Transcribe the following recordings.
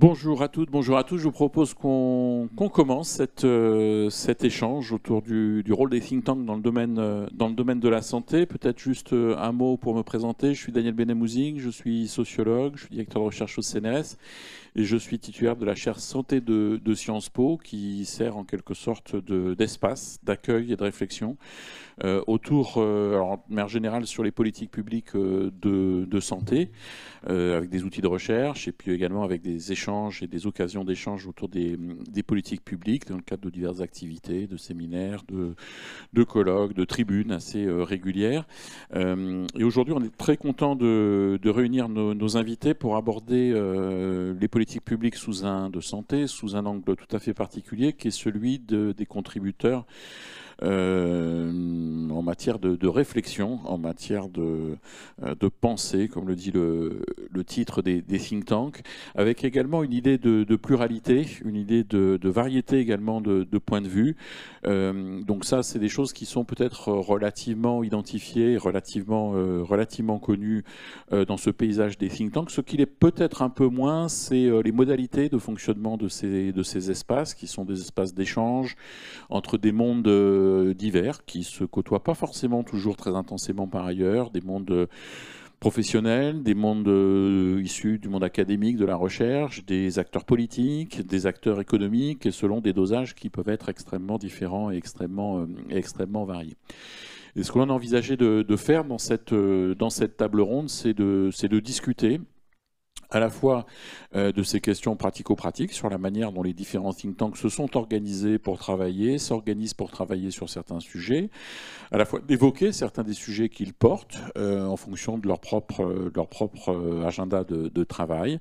Bonjour à toutes, bonjour à tous. Je vous propose qu'on commence euh, cet échange autour du, rôle des think tanks dans le domaine, euh, de la santé. Peut-être juste euh, un mot pour me présenter. Je suis Daniel Benemouzing, je suis sociologue, je suis directeur de recherche au CNRS et je suis titulaire de la chaire santé de, Sciences Po qui sert en quelque sorte d'espace, d'accueil et de réflexion autour, en alors, générale, sur les politiques publiques de, santé, avec des outils de recherche et puis également avec des échanges et des occasions d'échange autour des, politiques publiques dans le cadre de diverses activités, de séminaires, de, colloques, de tribunes assez euh, régulières. Euh, et aujourd'hui, on est très content de, réunir nos, invités pour aborder euh, les politiques publiques sous un de santé, sous un angle tout à fait particulier, qui est celui des contributeurs euh, en matière de, réflexion, en matière de, euh, de pensée, comme le dit le, titre des, think tanks, avec également une idée de, pluralité, une idée de, variété également de, points de vue. Euh, donc ça, c'est des choses qui sont peut-être relativement identifiées, relativement, relativement connues dans ce paysage des think tanks. Ce qu'il est peut-être un peu moins, c'est les modalités de fonctionnement de ces, de ces espaces, qui sont des espaces d'échange entre des mondes euh, divers qui se côtoient pas forcément toujours très intensément par ailleurs, des mondes euh, professionnels, des mondes euh, issus du monde académique, de la recherche, des acteurs politiques, des acteurs économiques, selon des dosages qui peuvent être extrêmement différents et extrêmement, extrêmement variés. Et ce que l'on a envisagé de, faire dans cette, dans cette table ronde, c'est de, de discuter à la fois euh, de ces questions pratico-pratiques sur la manière dont les différents think tanks se sont organisés pour travailler, s'organisent pour travailler sur certains sujets, à la fois d'évoquer certains des sujets qu'ils portent euh, en fonction de leur propre, euh, leur propre agenda de, travail,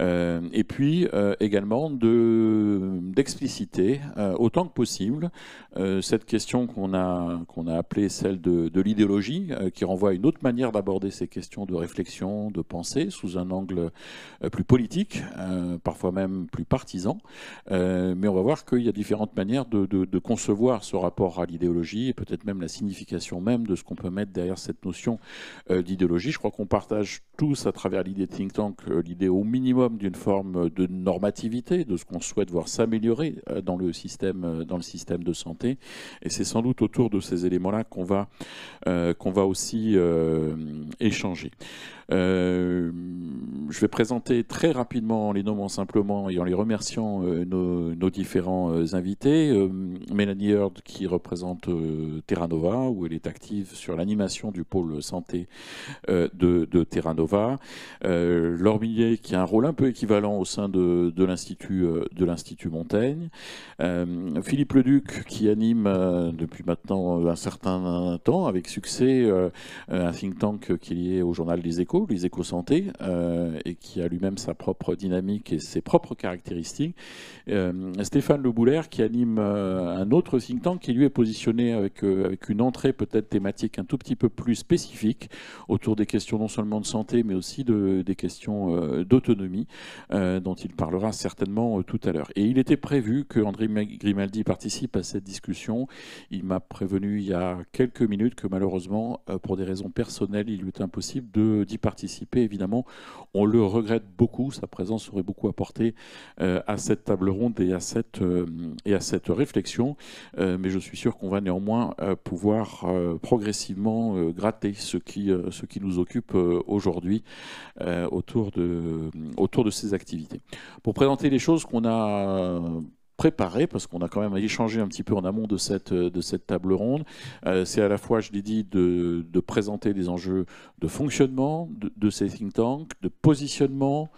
et puis également d'expliciter autant que possible cette question qu'on a, qu'on a appelée celle de, de l'idéologie, qui renvoie à une autre manière d'aborder ces questions de réflexion, de pensée, sous un angle euh, plus politique, euh, parfois même plus partisan. Euh, mais on va voir qu'il y a différentes manières de, concevoir ce rapport à l'idéologie et peut-être même la signification même de ce qu'on peut mettre derrière cette notion d'idéologie. Je crois qu'on partage tous à travers l'idée think tank l'idée au minimum d'une forme de normativité, de ce qu'on souhaite voir s'améliorer dans le système, dans le système de santé. Et c'est sans doute autour de ces éléments-là qu'on va, qu'on va aussi échanger je vais présenter très rapidement, en les nommant simplement et en les remerciant, euh, nos, différents euh, invités. Euh, Mélanie Heard, qui représente Terra Nova, où elle est active sur l'animation du pôle santé de, Terra Nova. Laure Millier, qui a un rôle un peu équivalent au sein de, de l'Institut Montaigne. Philippe Leduc, qui anime depuis maintenant un certain temps, avec succès, un think tank qui est lié au journal Les Échos, Les Échos Santé, et qui a lui-même sa propre dynamique et ses propres caractéristiques. Euh, Stéphane Le Boulaire qui anime euh, un autre think tank qui lui est positionné avec, euh, avec une entrée peut-être thématique un tout petit peu plus spécifique autour des questions non seulement de santé mais aussi de, des questions d'autonomie dont il parlera certainement tout à l'heure. Et il était prévu que André Grimaldi participe à cette discussion. Il m'a prévenu il y a quelques minutes que malheureusement pour des raisons personnelles il lui est impossible d'y participer. Évidemment, on le regrette beaucoup. Sa présence aurait beaucoup apporté euh, à cette table ronde et à cette, euh, et à cette réflexion. Euh, mais je suis sûr qu'on va néanmoins pouvoir progressivement gratter ce qui, ce qui nous occupe aujourd'hui autour, de, autour de ces activités. Pour présenter les choses qu'on a préparé, parce qu'on a quand même échangé un petit peu en amont de cette, euh, de cette table ronde. Euh, c'est à la fois, je l'ai dit, de, présenter des enjeux de fonctionnement de, ces think tanks, de positionnement,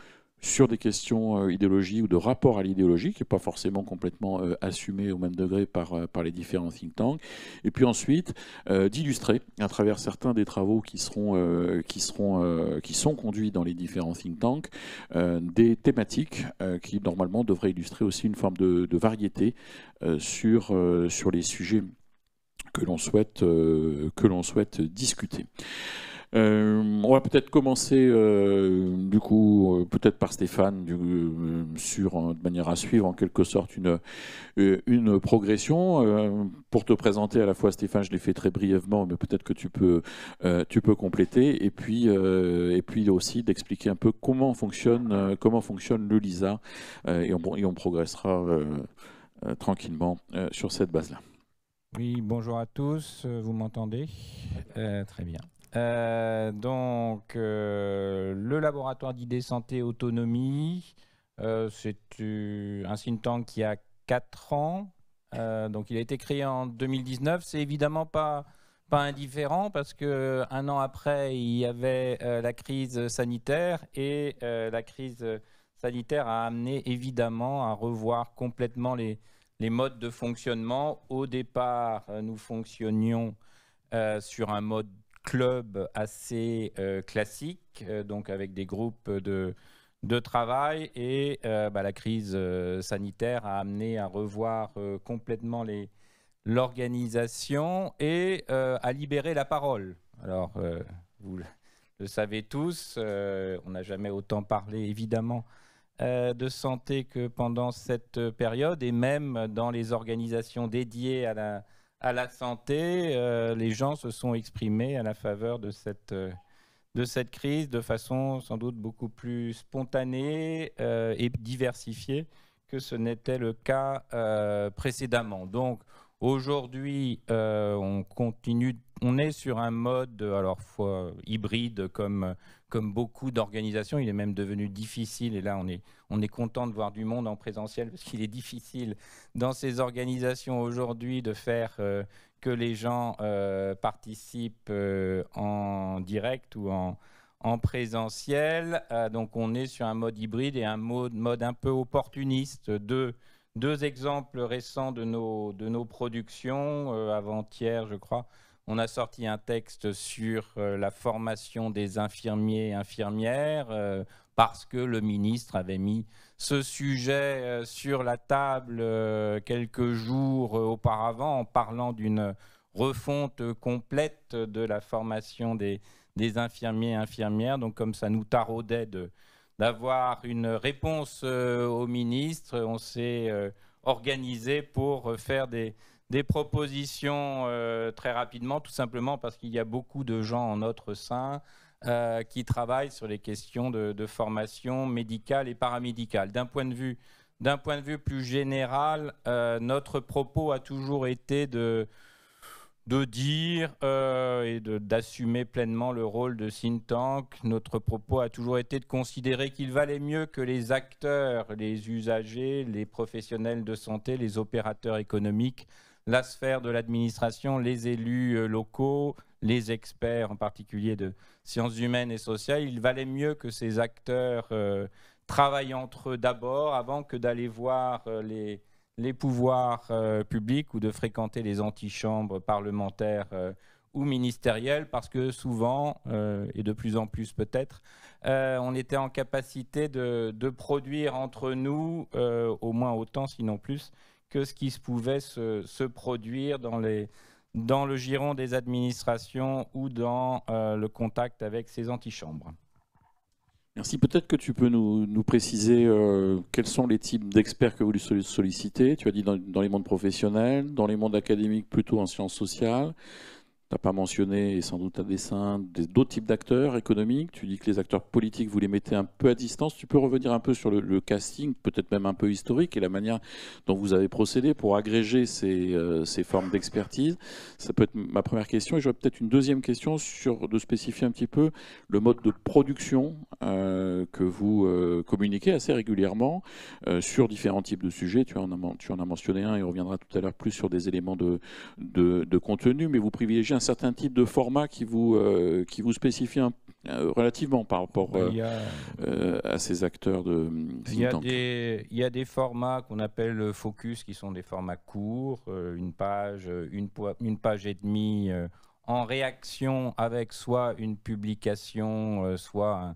sur des questions euh, idéologiques ou de rapport à l'idéologie, qui n'est pas forcément complètement euh, assumé au même degré par, euh, par les différents think tanks, et puis ensuite d'illustrer à travers certains des travaux qui, seront, qui, seront, qui sont conduits dans les différents think tanks des thématiques qui normalement devraient illustrer aussi une forme de, variété sur, sur les sujets que l'on souhaite, que l'on souhaite discuter. Euh, on va peut-être commencer euh, du coup, euh, peut-être par Stéphane, du, sur, de manière à suivre en quelque sorte une, une progression. pour te présenter à la fois Stéphane, je l'ai fait très brièvement, mais peut-être que tu peux, tu peux compléter. Et puis, et puis aussi d'expliquer un peu comment fonctionne, comment fonctionne le LISA. et, on, progressera tranquillement sur cette base-là. Oui, bonjour à tous, vous m'entendez Très bien. Euh, donc, euh, le laboratoire d'idées santé autonomie, euh, c'est un think tank qui a 4 ans. donc, il a été créé en 2019. C'est évidemment pas, pas indifférent parce que un an après, il y avait la crise sanitaire et la crise sanitaire a amené évidemment à revoir complètement les, les modes de fonctionnement. Au départ, nous fonctionnions sur un mode club assez euh, classique, euh, donc avec des groupes de, de travail et euh, bah, la crise sanitaire a amené à revoir complètement l'organisation et à libérer la parole. Alors, vous le savez tous, on n'a jamais autant parlé évidemment de santé que pendant cette période et même dans les organisations dédiées à la à la santé, euh, les gens se sont exprimés à la faveur de cette, euh, de cette crise de façon sans doute beaucoup plus spontanée euh, et diversifiée que ce n'était le cas précédemment. Donc, Aujourd'hui, euh, on continue, on est sur un mode alors fois hybride comme, comme beaucoup d'organisations. Il est même devenu difficile, et là on est, on est content de voir du monde en présentiel parce qu'il est difficile dans ces organisations aujourd'hui de faire euh, que les gens euh, participent en direct ou en, en présentiel. donc on est sur un mode hybride et un mode, mode un peu opportuniste de deux exemples récents de nos, de nos productions. Euh, avant-hier, je crois, on a sorti un texte sur euh, la formation des infirmiers et infirmières euh, parce que le ministre avait mis ce sujet sur la table quelques jours auparavant en parlant d'une refonte complète de la formation des, des infirmiers et infirmières. Donc comme ça nous taraudait de d'avoir une réponse euh, au ministre. On s'est euh, organisé pour euh, faire des, des propositions très rapidement, tout simplement parce qu'il y a beaucoup de gens en notre sein. qui travaillent sur les questions de, formation médicale et paramédicale. D'un point de vue, point de vue plus général, notre propos a toujours été de, de dire euh, et d'assumer pleinement le rôle de think tank. Notre propos a toujours été de considérer qu'il valait mieux que les acteurs, les usagers, les professionnels de santé, les opérateurs économiques, la sphère de l'administration, les élus euh, locaux, les experts en particulier de sciences humaines et sociales, il valait mieux que ces acteurs euh, travaillent entre eux d'abord avant que d'aller voir les les pouvoirs euh, publics ou de fréquenter les antichambres parlementaires euh, ou ministérielles, parce que souvent, euh, et de plus en plus peut-être, on était en capacité de, produire entre nous au moins autant, sinon plus, que ce qui se pouvait se, produire dans le giron des administrations ou dans le contact avec ces antichambres. Merci. Peut-être que tu peux nous, préciser euh, quels sont les types d'experts que vous sollicitez. Tu as dit dans, les mondes professionnels, dans les mondes académiques plutôt en sciences sociales pas mentionné, et sans doute à dessein, d'autres types d'acteurs économiques. Tu dis que les acteurs politiques, vous les mettez un peu à distance. Tu peux revenir un peu sur le, casting, peut-être même un peu historique, et la manière dont vous avez procédé pour agréger euh, ces, formes d'expertise. Ça peut être ma première question. Et j'aurais peut-être une deuxième question sur de spécifier un petit peu le mode de production euh, que vous euh, communiquez assez régulièrement sur différents types de sujets. Tu en, as, tu en mentionné un et on reviendra tout à l'heure plus sur des éléments de, de, de contenu, mais vous privilégiez un certains types de formats qui vous, spécifient euh, qui vous spécifie euh, relativement par rapport euh, à ces acteurs de Il y, a des, il y a des formats qu'on appelle focus qui sont des formats courts, une page, une, page et demie en réaction avec soit une publication, soit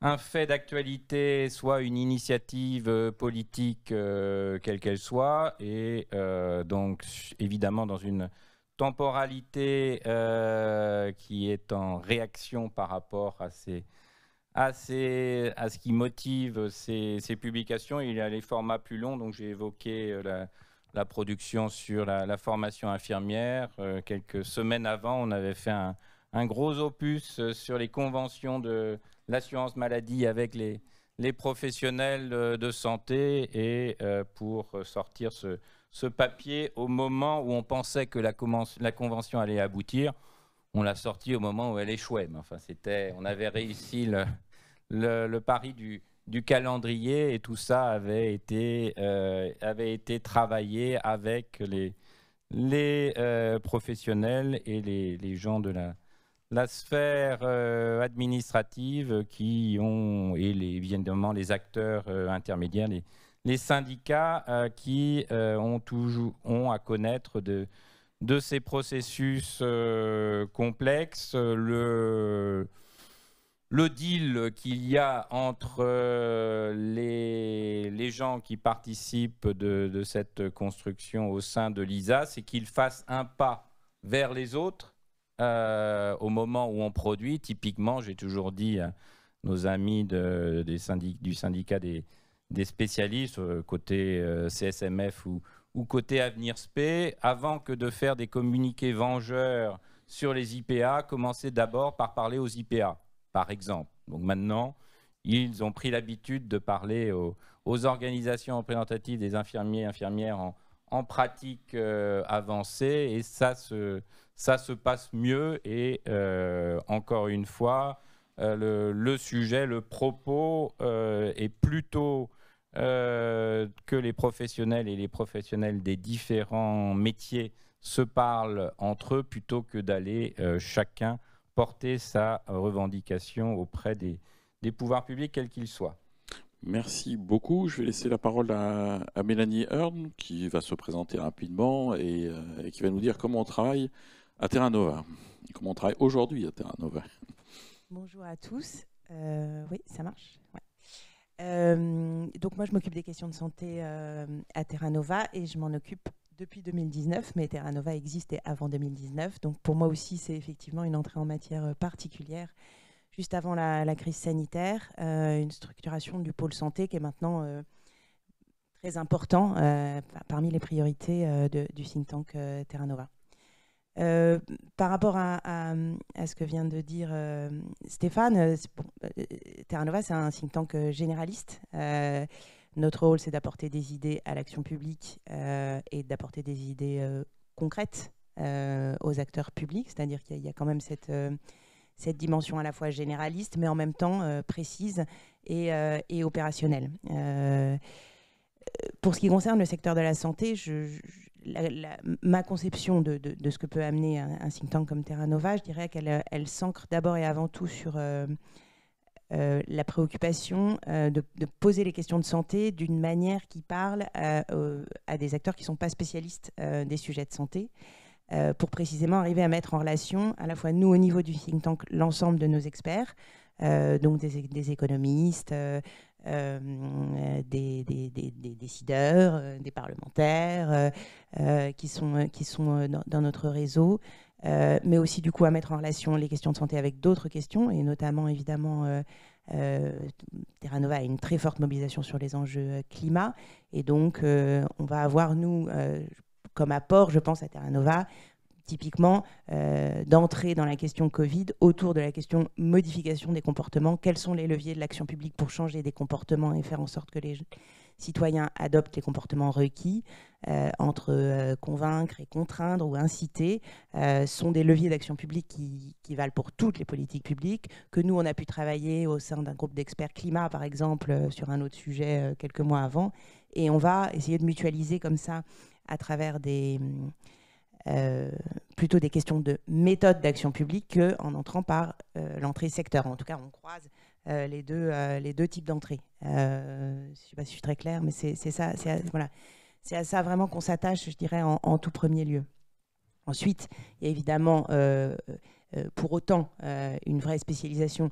un, fait d'actualité, soit une initiative politique, quelle qu'elle soit, et donc évidemment dans une temporalité euh, qui est en réaction par rapport à, ces, à, à ce qui motive ces, publications. Il y a les formats plus longs, donc j'ai évoqué euh, la, production sur la, formation infirmière. Euh, quelques semaines avant, on avait fait un, gros opus sur les conventions de l'assurance maladie avec les, les professionnels de santé et pour sortir ce, ce papier au moment où on pensait que la, la convention allait aboutir. On l'a sorti au moment où elle échouait. enfin, c'était, on avait réussi le, pari du, du, calendrier et tout ça avait été, euh, avait été travaillé avec les, les euh, professionnels et les, gens de la, la sphère euh, administrative qui ont, et les, évidemment les acteurs intermédiaires, les, les syndicats euh, qui euh, ont, toujours, ont à connaître de, de ces processus euh, complexes, le, le deal qu'il y a entre les, gens qui participent de, cette construction au sein de l'ISA, c'est qu'ils fassent un pas vers les autres au moment où on produit. Typiquement, j'ai toujours dit à nos amis des du syndicat des, des spécialistes euh, côté euh, CSMF ou, ou côté Avenir SP, avant que de faire des communiqués vengeurs sur les IPA, commencer d'abord par parler aux IPA, par exemple. Donc maintenant, ils ont pris l'habitude de parler aux, organisations représentatives des infirmiers et infirmières en, pratique euh, avancée, et ça se, ça se passe mieux. Et encore une fois, le, le, sujet, le propos est plutôt euh, que les professionnels et les professionnels des différents métiers se parlent entre eux plutôt que d'aller euh, chacun porter sa revendication auprès des, des pouvoirs publics, quels qu'ils soient. Merci beaucoup. Je vais laisser la parole à, Mélanie Hearn, qui va se présenter rapidement euh, et, qui va nous dire comment on travaille à Terra Nova, comment on travaille aujourd'hui à Terra Nova. Bonjour à tous. oui, ça marche. Euh, donc moi, je m'occupe des questions de santé euh, à Terra Nova et je m'en occupe depuis 2019, mais Terra Nova existait avant 2019. Donc pour moi aussi, c'est effectivement une entrée en matière euh, particulière juste avant la, crise sanitaire, une structuration du pôle santé qui est maintenant très important parmi les priorités du think tank Terra Nova. Euh, par rapport à, ce que vient de dire euh, Stéphane, euh, Terra Nova, c'est un think tank généraliste. notre rôle, c'est d'apporter des idées à l'action publique et d'apporter des idées concrètes aux acteurs publics. C'est-à-dire qu'il y, a quand même cette, dimension à la fois généraliste, mais en même temps précise et, opérationnelle. pour ce qui concerne le secteur de la santé, je ma conception de, ce que peut amener un, think tank comme Terra Nova, je dirais qu'elle euh, elle, s'ancre d'abord et avant tout sur euh, euh, la préoccupation de, poser les questions de santé d'une manière qui parle à, des acteurs qui ne sont pas spécialistes des sujets de santé, pour précisément arriver à mettre en relation, à la fois nous au niveau du think tank, l'ensemble de nos experts, donc des, des économistes, euh, euh, des, des, décideurs, euh, des parlementaires qui sont, qui sont dans, notre réseau. mais aussi du coup à mettre en relation les questions de santé avec d'autres questions, et notamment évidemment Terra Nova a une très forte mobilisation sur les enjeux climat, et donc on va avoir nous comme apport, je pense, à Terra Nova, typiquement euh, d'entrer dans la question Covid autour de la question modification des comportements. Quels sont les leviers de l'action publique pour changer des comportements et faire en sorte que les citoyens adoptent les comportements requis euh, entre euh, convaincre et contraindre ou inciter sont des leviers d'action publique qui, valent pour toutes les politiques publiques, que nous, on a pu travailler au sein d'un groupe d'experts climat, par exemple, sur un autre sujet quelques mois avant. Et on va essayer de mutualiser comme ça à travers des... Euh, plutôt des questions de méthode d'action publique qu'en entrant par euh, l'entrée secteur. En tout cas, on croise euh, les, deux, les deux types d'entrée. je ne sais pas si je suis très claire, mais c'est C'est à, ça vraiment qu'on s'attache, je dirais, en, en, tout premier lieu. Ensuite, il y a évidemment, pour autant, une vraie spécialisation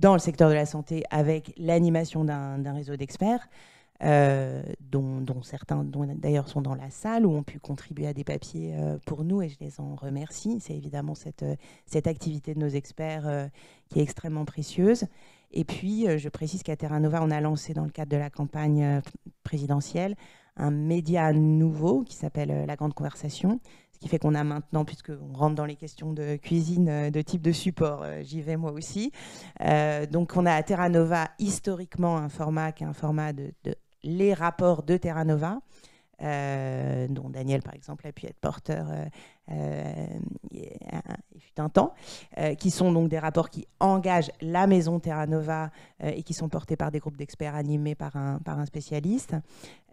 dans le secteur de la santé avec l'animation d'un réseau d'experts. Euh, dont, dont, certains d'ailleurs sont dans la salle, ou ont pu contribuer à des papiers euh, pour nous, et je les en remercie. C'est évidemment cette, euh, cette activité de nos experts qui est extrêmement précieuse. Et puis, je précise qu'à Terra Nova, on a lancé dans le cadre de la campagne présidentielle un média nouveau qui s'appelle La Grande Conversation, ce qui fait qu'on a maintenant, puisqu'on rentre dans les questions de cuisine, de type de support, j'y vais moi aussi. donc on a à Terra Nova historiquement un format qui est un format de les rapports de Terra Nova, euh, dont Daniel, par exemple, a pu être porteur euh, euh il fut un temps, euh, qui sont donc des rapports qui engagent la maison Terra Nova et qui sont portés par des groupes d'experts animés par un, par un spécialiste.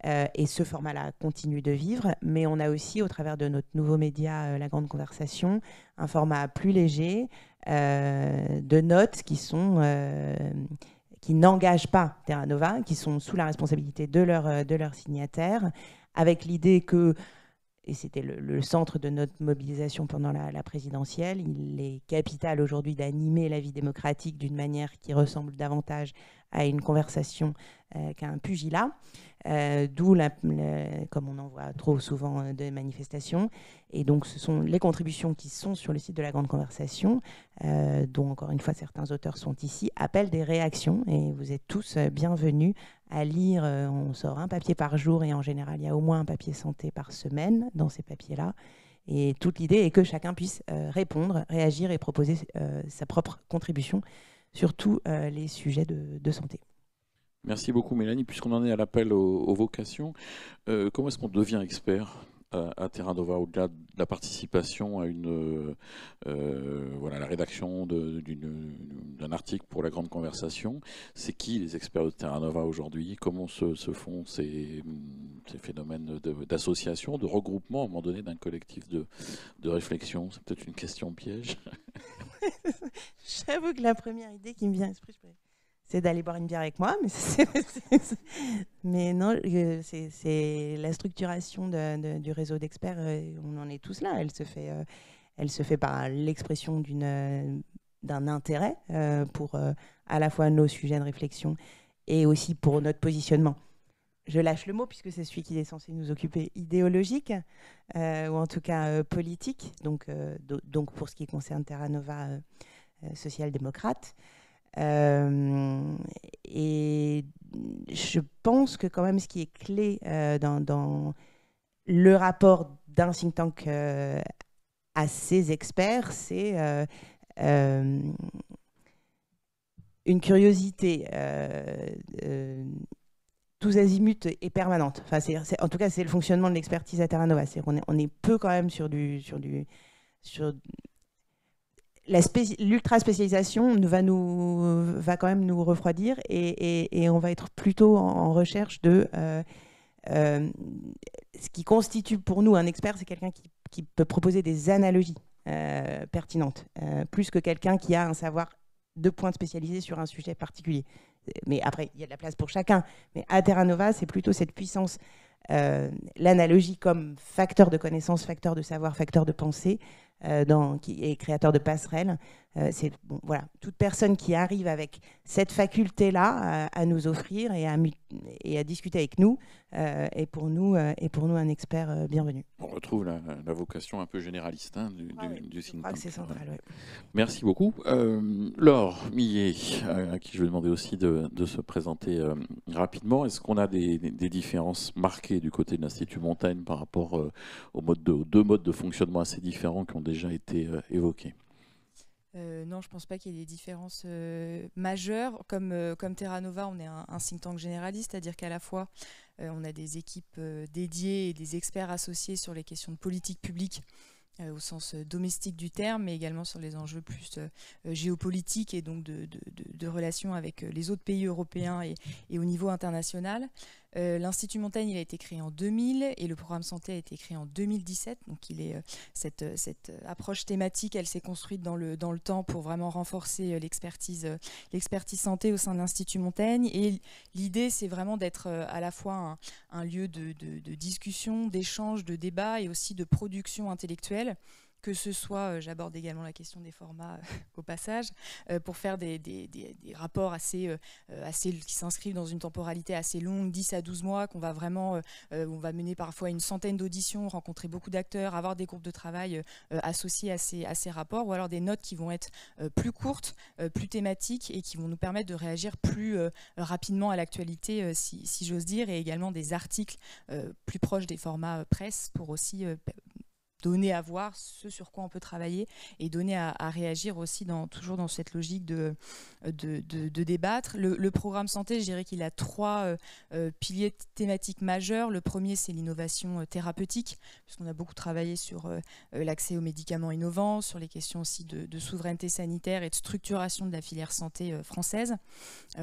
et ce format-là continue de vivre, mais on a aussi, au travers de notre nouveau média, La Grande Conversation, un format plus léger de notes qui sont qui n'engagent pas Terra Nova, qui sont sous la responsabilité de leurs euh, de leur signataires, avec l'idée que et c'était le, centre de notre mobilisation pendant la, présidentielle. Il est capital aujourd'hui d'animer la vie démocratique d'une manière qui ressemble davantage à une conversation euh, qu'à un pugilat, euh, d'où, comme on en voit trop souvent, euh, des manifestations. Et donc, ce sont les contributions qui sont sur le site de la Grande Conversation, dont encore une fois certains auteurs sont ici, appellent des réactions. Et vous êtes tous bienvenus à lire. Euh, on sort un papier par jour et en général, il y a au moins un papier santé par semaine dans ces papiers-là. Et toute l'idée est que chacun puisse euh, répondre, réagir et proposer euh, sa propre contribution sur tous les sujets de, santé. Merci beaucoup Mélanie. Puisqu'on en est à l'appel aux, vocations, comment est-ce qu'on devient expert à, Terra Nova, au-delà de la participation à une, euh, euh, voilà, la rédaction d'un article pour la grande conversation, c'est qui les experts de Terra Nova aujourd'hui Comment se, font ces, ces phénomènes d'association, de, regroupement à un moment donné d'un collectif de, de réflexion C'est peut-être une question piège. J'avoue que la première idée qui me vient à l'esprit, je c'est d'aller boire une bière avec moi. Mais, non, c'est la structuration du réseau d'experts, euh, on en est tous là. Elle se fait, euh, elle se fait par l'expression euh, d'un intérêt pour à la fois nos sujets de réflexion et aussi pour notre positionnement. Je lâche le mot puisque c'est celui qui est censé nous occuper idéologique ou en tout cas politique. Donc, donc pour ce qui concerne Terra Nova, social-démocrate. Euh, et je pense que quand même ce qui est clé euh, dans, le rapport d'un think tank euh, à ses experts, c'est une curiosité tous azimuts et permanente. en tout cas, c'est le fonctionnement de l'expertise à Terra Nova. on, on, est, peu quand même sur du, sur du, sur l'ultra spécialisation va, quand même nous refroidir et, on va être plutôt en, recherche de euh, euh, ce qui constitue pour nous un expert, c'est quelqu'un qui, peut proposer des analogies euh, pertinentes, plus que quelqu'un qui a un savoir de point spécialisé sur un sujet particulier. Mais après, il y a de la place pour chacun. Mais à Terra Nova, c'est plutôt cette puissance, l'analogie comme facteur de connaissance, facteur de savoir, facteur de pensée, euh, dans, qui est créateur de passerelles, euh, bon, voilà, toute personne qui arrive avec cette faculté-là euh, à, nous offrir et à, et à discuter avec nous euh, est pour nous pour nous un expert bienvenu. On retrouve la, vocation un peu généraliste du, ah, du, Central, Merci beaucoup, Laure Millet, à qui je vais demander aussi de, se présenter rapidement. Est-ce qu'on a des, différences marquées du côté de l'institut Montaigne par rapport de, aux deux modes de fonctionnement assez différents qui ont déjà été évoqués? Euh, non, je pense pas qu'il y ait des différences euh, majeures. Comme, euh, comme Terra Nova, on est un, think tank généraliste, c'est-à-dire qu'à la fois, on a des équipes dédiées et des experts associés sur les questions de politique publique au sens domestique du terme, mais également sur les enjeux plus géopolitiques et donc de, relations avec les autres pays européens et au niveau international. Euh, L'Institut Montaigne, il a été créé en 2000 et le programme santé a été créé en 2017. Donc, euh, cette, euh, approche thématique, elle s'est construite dans le, temps pour vraiment renforcer l'expertise santé au sein de l'Institut Montaigne. Et l'idée, c'est vraiment d'être à la fois un, lieu de, de discussion, d'échange, de débat et aussi de production intellectuelle que ce soit, euh, j'aborde également la question des formats euh, au passage, euh, pour faire des, rapports assez, assez qui s'inscrivent dans une temporalité assez longue, 10 à 12 mois, qu'on va vraiment, on va mener parfois une centaine d'auditions, rencontrer beaucoup d'acteurs, avoir des groupes de travail associés à ces, à ces rapports, ou alors des notes qui vont être plus courtes, plus thématiques et qui vont nous permettre de réagir plus rapidement à l'actualité, si, si j'ose dire, et également des articles plus proches des formats presse pour aussi donner à voir ce sur quoi on peut travailler et donner à, réagir aussi dans, toujours dans cette logique de, de, débattre. Le, programme santé, je dirais qu'il a trois euh, euh, piliers thématiques majeurs. Le premier, c'est l'innovation euh, thérapeutique, puisqu'on a beaucoup travaillé sur l'accès aux médicaments innovants, sur les questions aussi de, souveraineté sanitaire et de structuration de la filière santé française.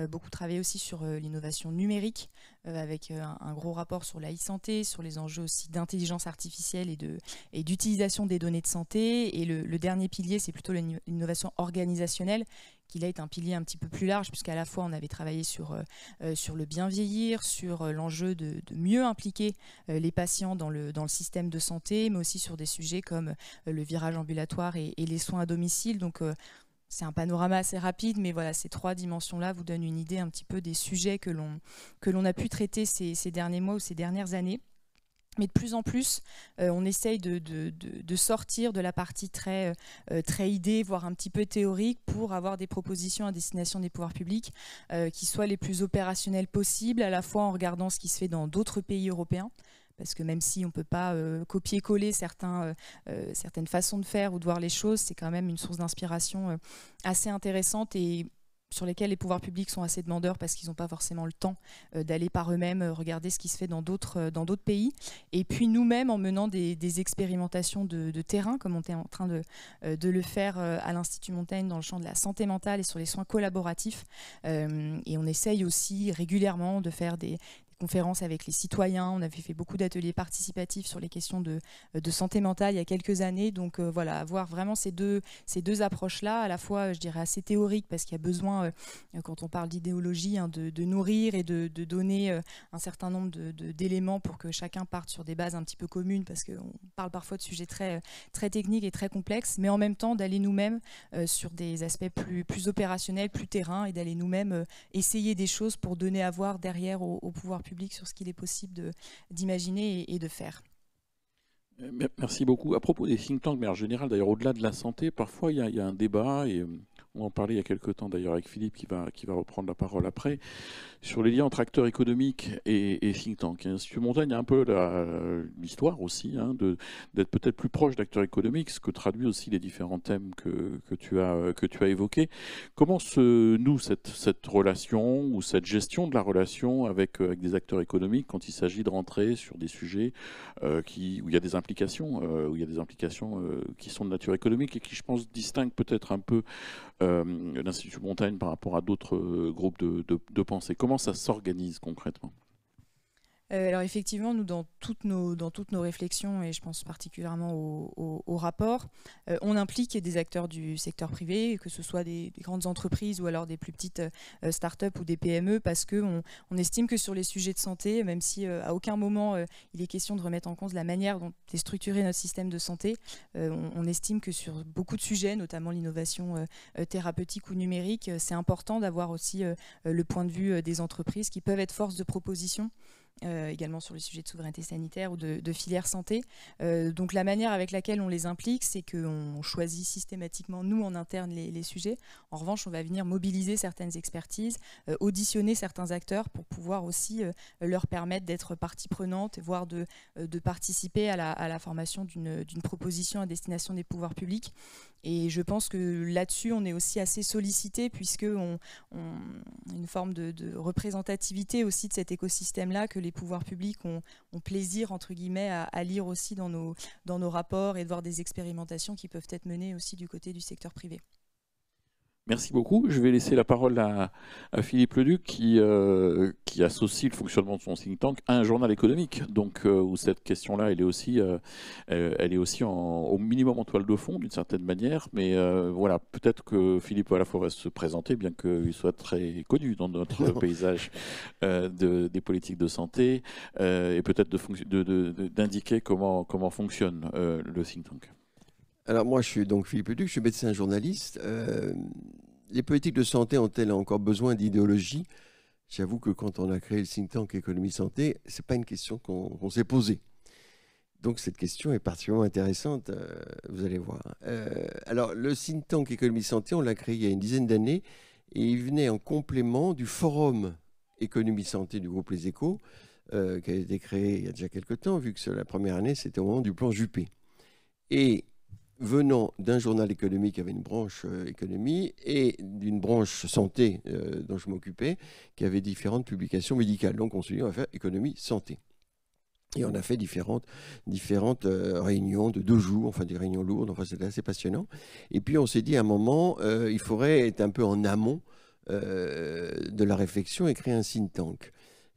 beaucoup travaillé aussi sur l'innovation numérique, avec un, gros rapport sur la e-santé, sur les enjeux aussi d'intelligence artificielle et de et d'utilisation des données de santé. Et le, dernier pilier, c'est plutôt l'innovation organisationnelle, qui là est un pilier un petit peu plus large, puisqu'à la fois on avait travaillé sur, euh, euh, sur le bien vieillir, sur euh, l'enjeu de, mieux impliquer les patients dans le, dans le système de santé, mais aussi sur des sujets comme le virage ambulatoire et, les soins à domicile. Donc c'est un panorama assez rapide, mais voilà, ces trois dimensions-là vous donnent une idée un petit peu des sujets que l'on a pu traiter ces derniers mois ou ces dernières années. Mais de plus en plus, euh, on essaye de, sortir de la partie très, euh, euh, très idée, voire un petit peu théorique, pour avoir des propositions à destination des pouvoirs publics qui soient les plus opérationnelles possibles, à la fois en regardant ce qui se fait dans d'autres pays européens parce que même si on ne peut pas copier-coller certains, certaines façons de faire ou de voir les choses, c'est quand même une source d'inspiration assez intéressante et sur lesquels les pouvoirs publics sont assez demandeurs parce qu'ils n'ont pas forcément le temps euh, d'aller par eux-mêmes euh, regarder ce qui se fait dans d'autres euh, dans d'autres pays. Et puis nous-mêmes en menant des, expérimentations de, terrain, comme on est en train de, de le faire à l'Institut Montaigne dans le champ de la santé mentale et sur les soins collaboratifs. et on essaye aussi régulièrement de faire des, conférences avec les citoyens, on avait fait beaucoup d'ateliers participatifs sur les questions de, euh, santé mentale il y a quelques années. Donc euh, voilà, avoir vraiment ces deux, ces deux approches-là, à la fois, euh, je dirais, assez théorique, parce qu'il y a besoin, quand on parle d'idéologie, hein, de, nourrir et de, donner un certain nombre d'éléments pour que chacun parte sur des bases un petit peu communes, parce qu'on parle parfois de sujets très, très techniques et très complexes, mais en même temps d'aller nous-mêmes sur des aspects plus, plus opérationnels, plus terrain, et d'aller nous-mêmes essayer des choses pour donner à voir derrière au pouvoir public public sur ce qu'il est possible d'imaginer et, de faire. Euh, merci beaucoup. À propos des think tanks, mais en général, d'ailleurs, au-delà de la santé, parfois il y, il y a un débat, et euh, on en parlait il y a quelques temps d'ailleurs avec Philippe qui va, qui va reprendre la parole après, sur les liens entre acteurs économiques et, think tank. Si Montaigne a un peu l'histoire aussi hein, d'être peut-être plus proche d'acteurs économiques, ce que traduit aussi les différents thèmes que, tu, as, que tu as évoqués. Comment se noue cette, cette relation ou cette gestion de la relation avec, euh, avec des acteurs économiques quand il s'agit de rentrer sur des sujets euh, qui, où il y a des implications, euh, où il y a des implications qui sont de nature économique et qui, je pense, distinguent peut-être un peu euh, l'Institut Montaigne par rapport à d'autres euh, groupes de, de pensée Comment ça s'organise concrètement euh, alors effectivement, nous, dans toutes, nos, dans toutes nos réflexions, et je pense particulièrement au, rapport, euh, on implique des acteurs du secteur privé, que ce soit des, grandes entreprises ou alors des plus petites euh, start-up ou des PME, parce qu'on on estime que sur les sujets de santé, même si à aucun moment il est question de remettre en cause la manière dont est structuré notre système de santé, on, estime que sur beaucoup de sujets, notamment l'innovation thérapeutique ou numérique, c'est important d'avoir aussi le point de vue des entreprises qui peuvent être force de proposition euh, également sur le sujet de souveraineté sanitaire ou de, filière santé. Euh, donc la manière avec laquelle on les implique, c'est qu'on choisit systématiquement, nous, en interne, les, sujets. En revanche, on va venir mobiliser certaines expertises, euh, auditionner certains acteurs pour pouvoir aussi leur permettre d'être partie prenante, voire de, de participer à la, formation d'une proposition à destination des pouvoirs publics. Et je pense que là-dessus, on est aussi assez sollicité, puisque a une forme de, de représentativité aussi de cet écosystème-là que les pouvoirs publics ont, plaisir, entre guillemets, à, à, lire aussi dans nos, dans nos rapports et de voir des expérimentations qui peuvent être menées aussi du côté du secteur privé. Merci beaucoup. Je vais laisser la parole à, Philippe Leduc euh, qui, associe le fonctionnement de son think tank à un journal économique. Donc euh, où cette question-là, elle est aussi, euh, elle est aussi au minimum en toile de fond d'une certaine manière. Mais voilà, peut-être que Philippe à la fois va se présenter, bien qu'il soit très connu dans notre paysage des politiques de santé et peut-être d'indiquer de, comment fonctionne le think tank. Alors moi, je suis donc Philippe duc je suis médecin journaliste. Euh, les politiques de santé ont-elles encore besoin d'idéologie J'avoue que quand on a créé le think tank économie santé, c'est pas une question qu'on s'est posée. Donc cette question est particulièrement intéressante, euh, vous allez voir. Euh, alors le think tank économie santé, on l'a créé il y a une dizaine d'années et il venait en complément du forum économie santé du groupe Les Échos, qui a été créé il y a déjà quelques temps, vu que la première année c'était au moment du plan Juppé. Et venant d'un journal économique qui avait une branche euh, économie et d'une branche santé euh, dont je m'occupais, qui avait différentes publications médicales. Donc on s'est dit, on va faire économie santé. Et on a fait différentes, différentes euh, réunions de deux jours, enfin des réunions lourdes, c'était assez passionnant. Et puis on s'est dit à un moment, il faudrait être un peu en amont de la réflexion et créer un think tank.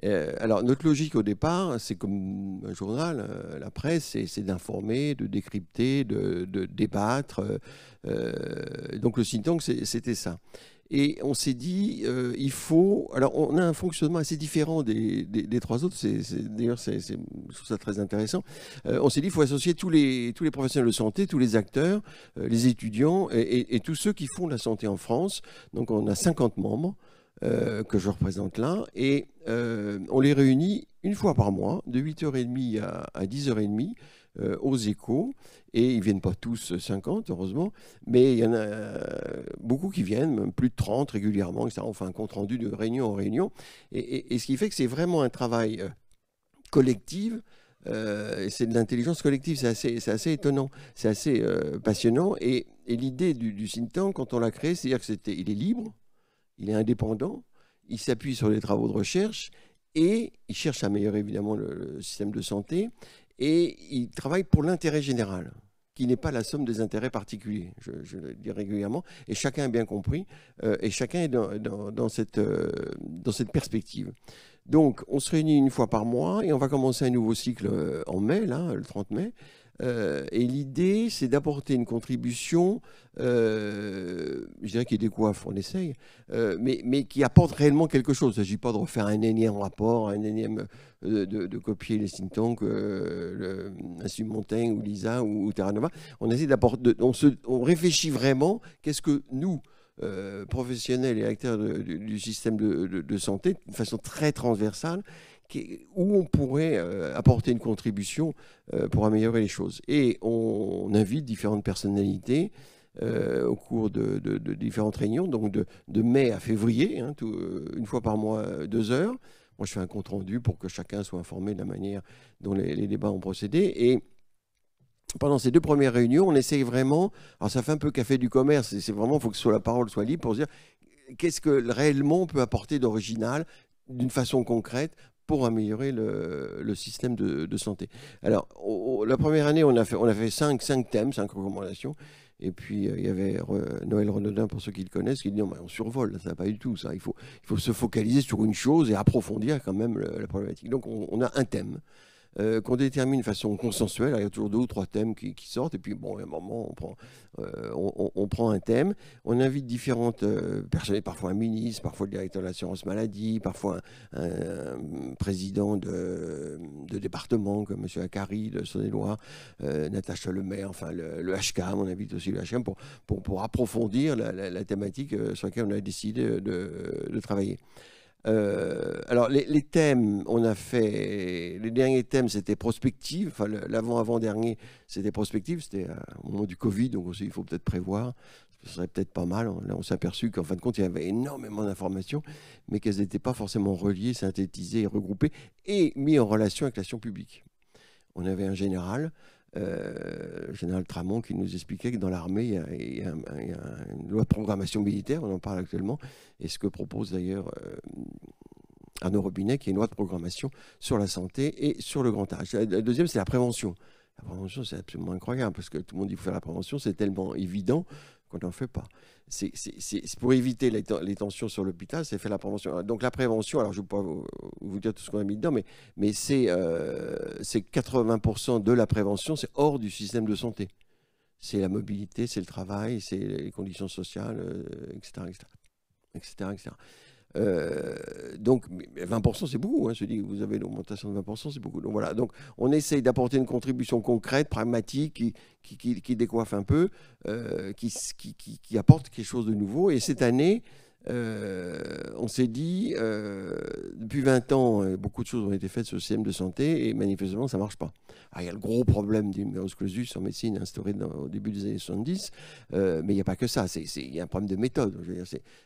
Euh, alors, notre logique au départ, c'est comme un journal, euh, la presse, c'est d'informer, de décrypter, de, débattre. Euh, donc, le Sintang, c'était ça. Et on s'est dit, il faut. Alors, on a un fonctionnement assez différent des, trois autres. D'ailleurs, je trouve ça très intéressant. on s'est dit, il faut associer tous les, tous les professionnels de santé, tous les acteurs, les étudiants et, et, tous ceux qui font la santé en France. Donc, on a 50 membres. Euh, que je représente là. Et euh, on les réunit une fois par mois, de 8h30 à, 10h30, euh, aux échos. Et ils viennent pas tous 50, heureusement, mais il y en a beaucoup qui viennent, même plus de 30 régulièrement, etc. On fait un compte-rendu de réunion en réunion. Et, ce qui fait que c'est vraiment un travail collectif. c'est de l'intelligence collective, c'est assez, étonnant, c'est assez passionnant. Et, l'idée du, du quand on l'a créé, c'est-à-dire que c'était, il est libre, il est indépendant, il s'appuie sur les travaux de recherche et il cherche à améliorer évidemment le, système de santé et il travaille pour l'intérêt général qui n'est pas la somme des intérêts particuliers, je, le dis régulièrement, et chacun a bien compris, euh, et chacun est euh, dans, cette, perspective. Donc, on se réunit une fois par mois, et on va commencer un nouveau cycle euh, en mai, le 30 mai, euh, et l'idée, c'est d'apporter une contribution, euh, je dirais des décoiffe, on essaye, euh, mais, mais qui apporte réellement quelque chose. Il ne s'agit pas de refaire un énième rapport, un énième de, copier les think tanks, le, Montaigne ou l'ISA ou, Terra Nova. On essaie d'apporter, on, se, on réfléchit vraiment, qu'est-ce que nous, professionnels et acteurs du, système de, santé, de façon très transversale, où on pourrait euh, apporter une contribution euh, pour améliorer les choses. Et on, invite différentes personnalités euh, au cours de, différentes réunions, donc de, mai à février, hein, une fois par mois, deux heures. Moi, je fais un compte-rendu pour que chacun soit informé de la manière dont les, débats ont procédé. Et pendant ces deux premières réunions, on essaye vraiment, alors ça fait un peu café du commerce, c'est vraiment, il faut que soit la parole soit libre pour dire qu'est-ce que réellement on peut apporter d'original d'une façon concrète pour améliorer le, système de, santé. Alors, la première année, on a fait, on cinq, thèmes, cinq recommandations. Et puis, euh, il y avait Noël Renaudin, pour ceux qui le connaissent, qui dit on survole, ça n'a pas du tout, ça. Il faut, se focaliser sur une chose et approfondir quand même la problématique. Donc, on a un thème. Euh, qu'on détermine de façon consensuelle. il y a toujours deux ou trois thèmes qui, sortent, et puis bon, à un moment, on prend, euh, on, prend un thème, on invite différentes euh, personnes, parfois un ministre, parfois le directeur de l'assurance maladie, parfois un, président de, département, comme M. Akari de Saône-et-Loire, Natacha Lemaire, enfin le, le, on invite aussi le HCAM pour, approfondir la, thématique sur laquelle on a décidé de travailler. Euh, alors, les, thèmes, on a fait. Les derniers thèmes, c'était prospective. Enfin, l'avant-avant-dernier, c'était prospective. C'était euh, au moment du Covid, donc on il faut peut-être prévoir. Ce serait peut-être pas mal. Là, on s'est aperçu qu'en fin de compte, il y avait énormément d'informations, mais qu'elles n'étaient pas forcément reliées, synthétisées regroupées et mises en relation avec l'action publique. On avait un général le euh, général Tramont qui nous expliquait que dans l'armée, il, y, a, une loi de programmation militaire, on en parle actuellement, et ce que propose d'ailleurs euh, Arnaud Robinet, qui est une loi de programmation sur la santé et sur le grand âge. La deuxième, c'est la prévention. La prévention, c'est absolument incroyable parce que tout le monde dit qu'il faut faire la prévention, c'est tellement évident on n'en fait pas. C'est, pour éviter les, tensions sur l'hôpital, c'est faire la prévention. Donc la prévention, alors je ne vais pas vous, dire tout ce qu'on a mis dedans, mais, mais c'est, 80% euh, de la prévention, c'est hors du système de santé. C'est la mobilité, c'est le travail, c'est les conditions sociales, etc., etc., etc. Euh, donc 20% c'est beaucoup, hein, je vous avez une augmentation de 20%, c'est beaucoup. Donc voilà, donc on essaye d'apporter une contribution concrète, pragmatique, qui, qui, qui, décoiffe un peu, euh, qui, qui, apporte quelque chose de nouveau. Et cette année, euh, on s'est dit, euh, depuis 20 ans, euh, beaucoup de choses ont été faites sur le système de santé et manifestement, ça ne marche pas. Ah, il y a le gros problème du numerus clausus en médecine instauré au début des années 70, mais il n'y a pas que ça. C'est, il y a un problème de méthode.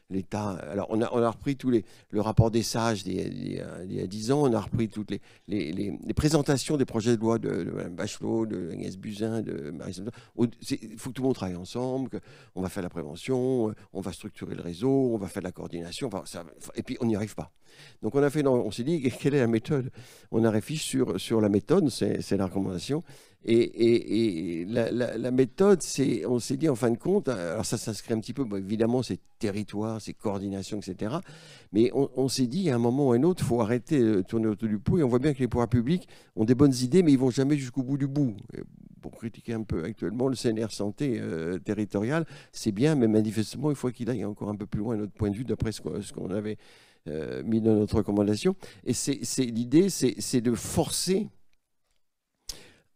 l'État. Alors, on a, on a repris tous les, le rapport des sages d'il y a 10 ans, on a repris toutes les, les, présentations des projets de loi de, Mme Bachelot, de Agnès Buzyn, de Marie Il faut que tout le monde travaille ensemble, qu'on va faire la prévention, on va structurer le réseau, on va faire de la coordination. et puis, on n'y arrive pas. Donc, on, fait, on s'est dit, quelle est la méthode On a réfléchi sur la méthode, c'est la recommandation. Et, la, méthode, c'est, on s'est dit en fin de compte, alors ça s'inscrit un petit peu, évidemment, c'est territoire, c'est coordination, etc. Mais on, s'est dit, à un moment ou à un autre, il faut arrêter de tourner autour du pot. Et on voit bien que les pouvoirs publics ont des bonnes idées, mais ils vont jamais jusqu'au bout du bout. pour critiquer un peu actuellement le CNR santé euh, territorial, c'est bien, mais manifestement, il faut qu'il aille encore un peu plus loin, à notre point de vue, d'après ce qu'on avait euh, mis dans notre recommandation. Et c'est, l'idée, c'est de forcer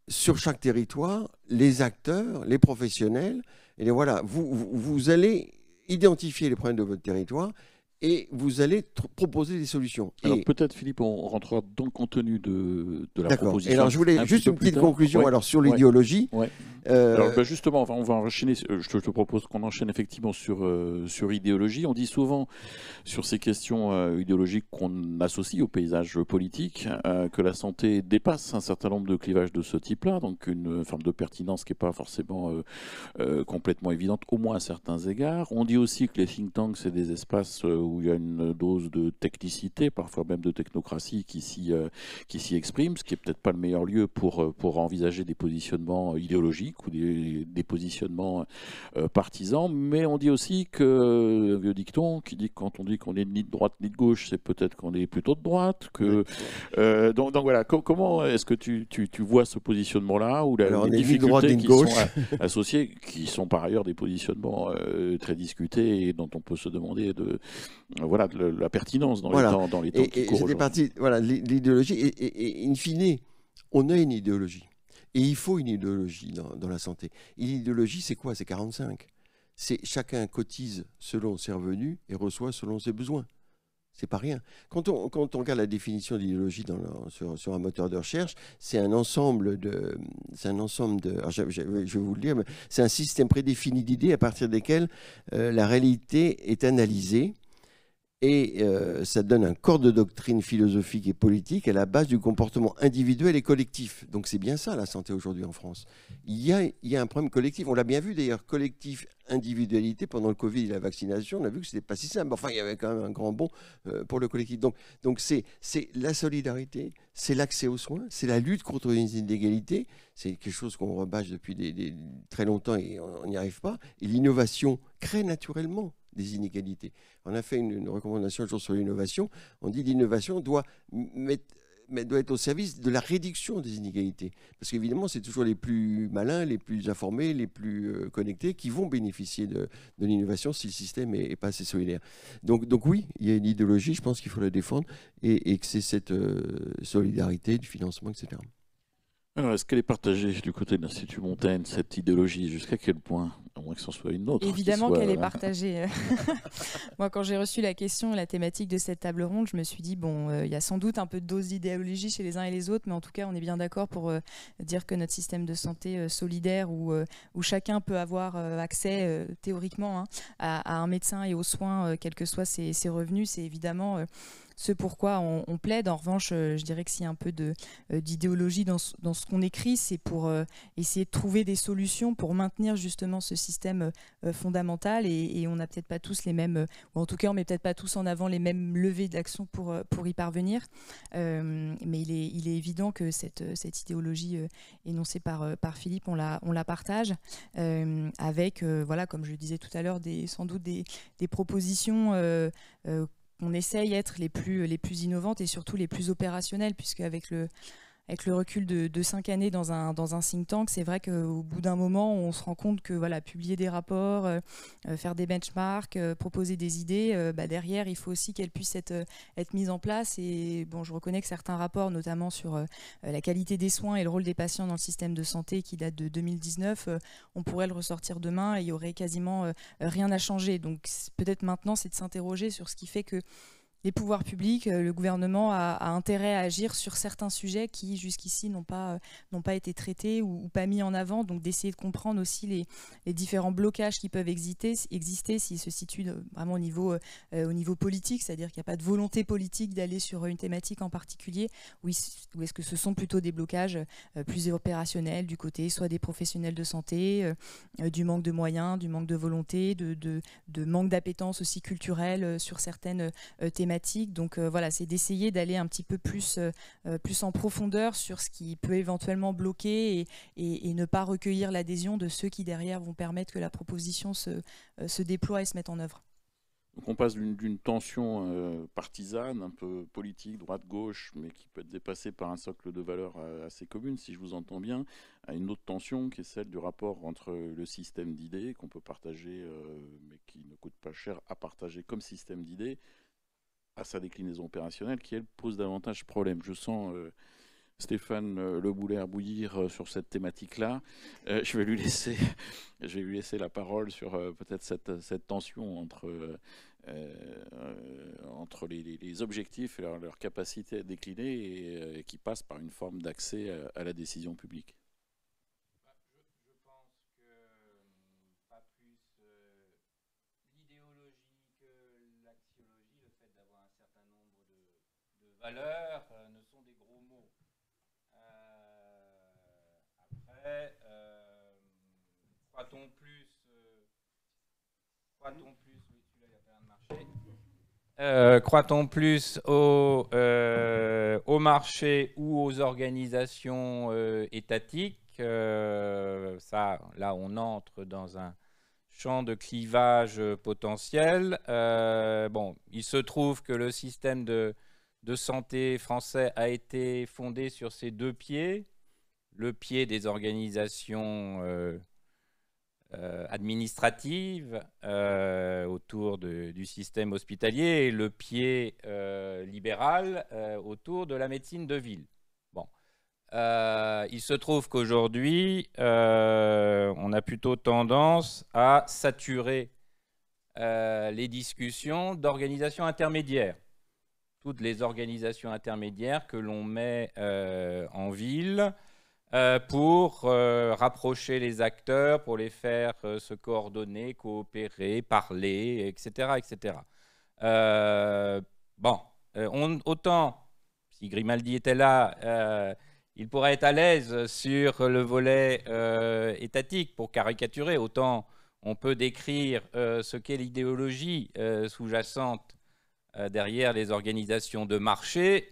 sur chaque territoire, les acteurs, les professionnels, et voilà, vous, vous allez identifier les problèmes de votre territoire et vous allez proposer des solutions. Alors peut-être Philippe, on rentrera dans le contenu de, la proposition. Et alors je voulais juste une petite conclusion alors sur l'idéologie. Euh, alors ben, justement, on va, enchaîner. Je te, propose qu'on enchaîne effectivement sur l'idéologie. Euh, sur idéologie. On dit souvent sur ces questions euh, idéologiques qu'on associe au paysage politique que la santé dépasse un certain nombre de clivages de ce type-là, donc une forme de pertinence qui n'est pas forcément complètement évidente, au moins à certains égards. On dit aussi que les think tanks c'est des espaces où il y a une dose de technicité, parfois même de technocratie qui s'y, euh, qui s'y exprime, ce qui est peut-être pas le meilleur lieu pour, euh, pour envisager des positionnements euh, idéologiques ou des, positionnements partisans. Mais on dit aussi que, vieux dicton qui dit que quand on dit qu'on est ni de droite ni de gauche, c'est peut-être qu'on est plutôt de droite. Que, donc, voilà, comment est-ce que tu, vois ce positionnement-là ou la, Alors, les difficultés droite, qui sont qui sont par ailleurs des positionnements très discutés et dont on peut se demander de, voilà, la pertinence dans, les, temps, qui voilà, l'idéologie. Et, in fine, on a une idéologie. Et il faut une idéologie dans, la santé. l'idéologie, c'est quoi C'est 45. C'est chacun cotise selon ses revenus et reçoit selon ses besoins. C'est pas rien. Quand on, regarde la définition d'idéologie sur, sur, un moteur de recherche, c'est un ensemble de. C'est un ensemble de. Je, vais vous le dire, c'est un système prédéfini d'idées à partir desquelles euh, la réalité est analysée et euh, ça donne un corps de doctrine philosophique et politique à la base du comportement individuel et collectif. Donc c'est bien ça la santé aujourd'hui en France. Il y, a, il un problème collectif. On l'a bien vu d'ailleurs, collectif, individualité. Pendant le Covid et la vaccination, on a vu que ce n'était pas si simple. Enfin, il y avait quand même un grand bond euh, pour le collectif. Donc donc c'est, c'est la solidarité, c'est l'accès aux soins, c'est la lutte contre les inégalités. C'est quelque chose qu'on rebâche depuis des, très longtemps et on n'y arrive pas. Et l'innovation crée naturellement des inégalités. On a fait une, recommandation un jour sur l'innovation. On dit l'innovation doit doit être au service de la réduction des inégalités. Parce qu'évidemment, c'est toujours les plus malins, les plus informés, les plus euh, connectés qui vont bénéficier de, l'innovation si le système n'est pas assez solidaire. Donc, donc oui, il y a une idéologie, je pense qu'il faut la défendre, et, que c'est cette euh, solidarité du financement, etc. Alors, est-ce qu'elle est partagée du côté de l'Institut Montaigne, cette idéologie Jusqu'à quel point À moins que ce soit une autre. Hein, évidemment qu'elle est euh, partagée. Moi, quand j'ai reçu la question, la thématique de cette table ronde, je me suis dit, bon, euh, il y a sans doute un peu de dose d'idéologie chez les uns et les autres, mais en tout cas, on est bien d'accord pour euh, dire que notre système de santé solidaire, où, où chacun peut avoir accès théoriquement hein, à, un médecin et aux soins, quels que soient ses, ses revenus, c'est évidemment ce pourquoi on, on, plaide. En revanche, euh, je dirais que s'il y a un peu euh, d'idéologie dans, ce qu'on écrit, c'est pour euh, essayer de trouver des solutions pour maintenir justement ce système fondamental et, on n'a peut-être pas tous les mêmes, ou en tout cas on met peut-être pas tous en avant les mêmes levées d'action pour, y parvenir. mais il est, il est, évident que cette, idéologie énoncée par, Philippe, on la, partage avec, voilà, comme je le disais tout à l'heure, sans doute des propositions on essaye d'être les plus, les plus innovantes et surtout les plus opérationnelles, puisque avec le, avec le recul de, cinq années dans un, dans un think tank, c'est vrai qu'au bout d'un moment, on se rend compte que voilà, publier des rapports, euh, euh, faire des benchmarks, euh, proposer des idées, bah, derrière, il faut aussi qu'elles puissent être, mises en place. Et bon, je reconnais que certains rapports, notamment sur la qualité des soins et le rôle des patients dans le système de santé qui date de 2019, on pourrait le ressortir demain et il n'y aurait quasiment rien à changer. Donc peut-être maintenant, c'est de s'interroger sur ce qui fait que les pouvoirs publics, euh, le gouvernement a, intérêt à agir sur certains sujets qui jusqu'ici n'ont pas, euh, n'ont pas été traités ou, pas mis en avant, donc d'essayer de comprendre aussi les, les, différents blocages qui peuvent exister, exister s'ils se situent euh, vraiment au niveau, au niveau politique, c'est-à-dire qu'il n'y a pas de volonté politique d'aller sur une thématique en particulier, ou, est-ce que ce sont plutôt des blocages plus opérationnels du côté soit des professionnels de santé, du manque de moyens, du manque de volonté, de, de, de manque d'appétence aussi culturelle sur certaines thématiques donc euh, voilà, c'est d'essayer d'aller un petit peu plus, euh, euh, plus en profondeur sur ce qui peut éventuellement bloquer et, ne pas recueillir l'adhésion de ceux qui derrière vont permettre que la proposition se, déploie et se mette en œuvre. Donc on passe d'une tension partisane, un peu politique, droite-gauche, mais qui peut être dépassée par un socle de valeurs assez commune, si je vous entends bien, à une autre tension qui est celle du rapport entre le système d'idées qu'on peut partager, mais qui ne coûte pas cher à partager comme système d'idées, à sa déclinaison opérationnelle qui, elle, pose davantage problème. Je sens euh, Stéphane euh, Le Bouler bouillir euh, sur cette thématique-là. je, vais lui laisser, je lui laisser la parole sur peut-être cette, tension entre, les, objectifs et leur, capacité à décliner et, qui passe par une forme d'accès à la décision publique. valeurs euh, ne sont des gros mots. Euh, après, euh, croit-on plus, croit-on plus, au, marché ou aux organisations étatiques Ça, là, on entre dans un champ de clivage potentiel. bon, il se trouve que le système de de santé français a été fondé sur ces deux pieds, le pied des organisations euh, euh, administratives euh, autour du système hospitalier et le pied libéral autour de la médecine de ville. Bon. il se trouve qu'aujourd'hui, on a plutôt tendance à saturer les discussions d'organisations intermédiaires toutes les organisations intermédiaires que l'on met euh, en ville euh, pour euh, rapprocher les acteurs, pour les faire se coordonner, coopérer, parler, etc. etc. bon, autant, si Grimaldi était là, il pourrait être à l'aise sur le volet étatique pour caricaturer, autant on peut décrire ce qu'est l'idéologie sous-jacente euh, derrière les organisations de marché,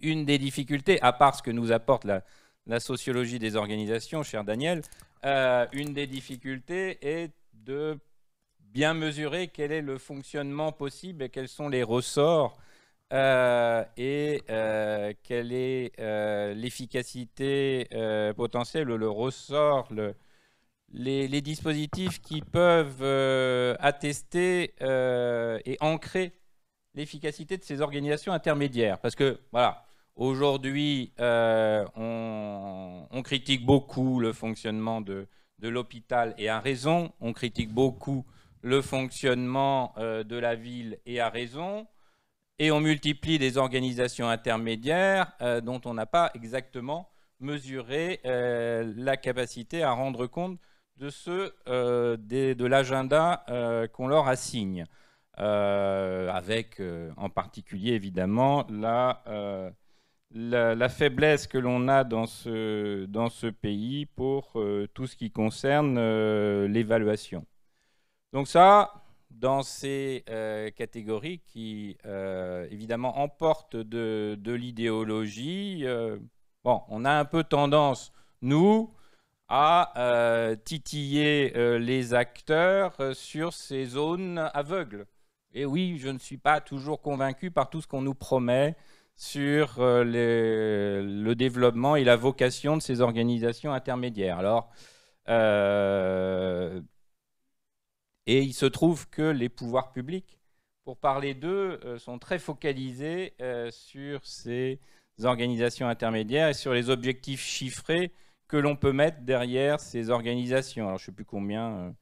une des difficultés, à part ce que nous apporte la, sociologie des organisations, cher Daniel, euh, une des difficultés est de bien mesurer quel est le fonctionnement possible et quels sont les ressorts euh, et quelle est l'efficacité potentielle, le ressort, les, dispositifs qui peuvent attester et ancrer l'efficacité de ces organisations intermédiaires. Parce que, voilà, aujourd'hui, euh, on, critique beaucoup le fonctionnement de, l'hôpital et à raison, on critique beaucoup le fonctionnement euh, de la ville et à raison, et on multiplie des organisations intermédiaires euh, dont on n'a pas exactement mesuré la capacité à rendre compte de, ce, de l'agenda qu'on leur assigne. Euh, avec euh, en particulier évidemment euh, la, la, faiblesse que l'on a dans ce, dans ce pays pour tout ce qui concerne l'évaluation. Donc ça, dans ces catégories qui, évidemment, emportent de, l'idéologie, bon, on a un peu tendance, nous, à titiller les acteurs sur ces zones aveugles. Et oui, je ne suis pas toujours convaincu par tout ce qu'on nous promet sur euh, le développement et la vocation de ces organisations intermédiaires. Alors, euh, et il se trouve que les pouvoirs publics, pour parler d'eux, euh, sont très focalisés sur ces organisations intermédiaires et sur les objectifs chiffrés que l'on peut mettre derrière ces organisations. Alors, je ne sais plus combien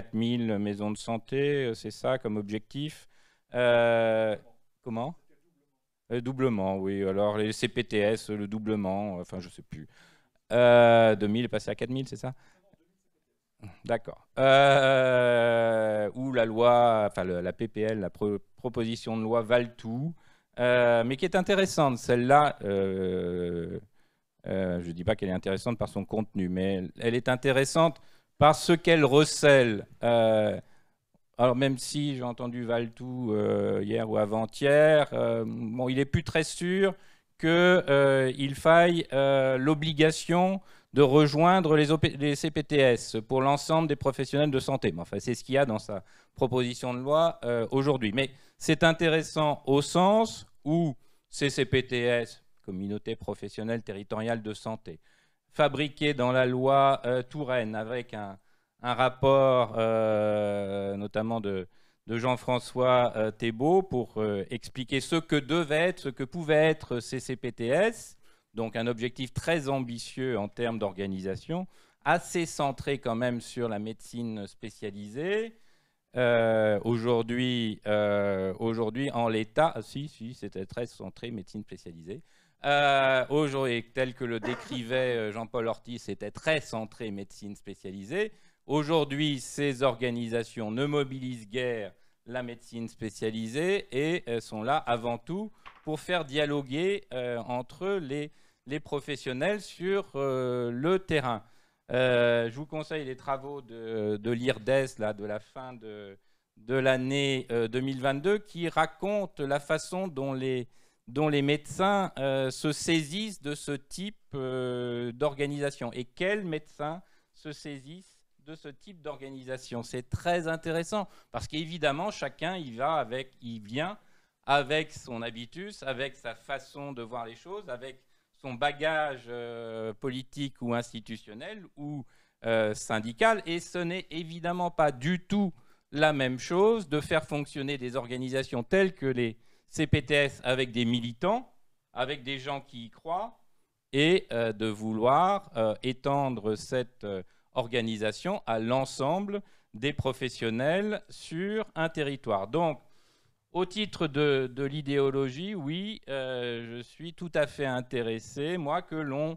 4000 maisons de santé, euh, c'est ça comme objectif. Euh, comment euh, Doublement, oui. Alors les CPTS, le doublement, enfin je ne sais plus. 2000 passer passé à 4000, c'est ça D'accord. Euh, ou la loi, enfin la PPL, la proposition de loi Valtou, euh, mais qui est intéressante. Celle-là, je ne dis pas qu'elle est intéressante par son contenu, mais elle est intéressante parce qu'elle recèle, euh, alors même si j'ai entendu Valtou euh, hier ou avant-hier, euh, bon, il n'est plus très sûr qu'il faille l'obligation de rejoindre les, CPTS pour l'ensemble des professionnels de santé. enfin, c'est ce qu'il y a dans sa proposition de loi aujourd'hui. Mais c'est intéressant au sens où ces CPTS, Communauté Professionnelle territoriales de santé, fabriqué dans la loi euh, Touraine avec un, rapport euh, notamment de, Jean-François euh, Thébault pour expliquer ce que devait être, ce que pouvait être CCPTS, CPTS, donc un objectif très ambitieux en termes d'organisation, assez centré quand même sur la médecine spécialisée. aujourd'hui, aujourd'hui, en l'état, ah, si, si, c'était très centré médecine spécialisée. Euh, aujourd'hui, tel que le décrivait euh, Jean-Paul Ortiz, c'était très centré médecine spécialisée. Aujourd'hui, ces organisations ne mobilisent guère la médecine spécialisée et euh, sont là avant tout pour faire dialoguer entre les, les, professionnels sur le terrain. je vous conseille les travaux de, l'IRDES là, de la fin de, de l'année 2022 qui racontent la façon dont les, dont les médecins euh, se saisissent de ce type euh, d'organisation Et quels médecins se saisissent de ce type d'organisation C'est très intéressant parce qu'évidemment, chacun y va avec, y vient avec son habitus, avec sa façon de voir les choses, avec son bagage euh, politique ou institutionnel ou syndical. Et ce n'est évidemment pas du tout la même chose de faire fonctionner des organisations telles que les CPTS avec des militants, avec des gens qui y croient, et euh, de vouloir euh, étendre cette euh, organisation à l'ensemble des professionnels sur un territoire. Donc, au titre de, l'idéologie, oui, je suis tout à fait intéressé, moi, que l'on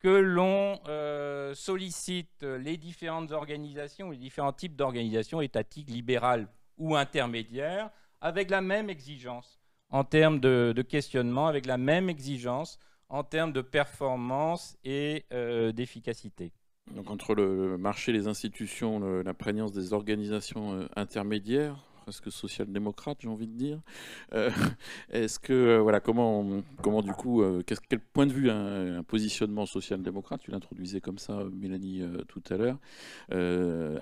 que l'on sollicite les différentes organisations, les différents types d'organisations étatiques, libérales ou intermédiaires, avec la même exigence en termes de, questionnement, avec la même exigence en termes de performance et euh, d'efficacité. Donc entre le marché, les institutions, la prégnance des organisations euh, intermédiaires, que social-démocrate, j'ai envie de dire. Euh, est-ce que, euh, voilà, comment, comment du coup, euh, quel point de vue un, positionnement social-démocrate, tu l'introduisais comme ça, Mélanie, tout à l'heure,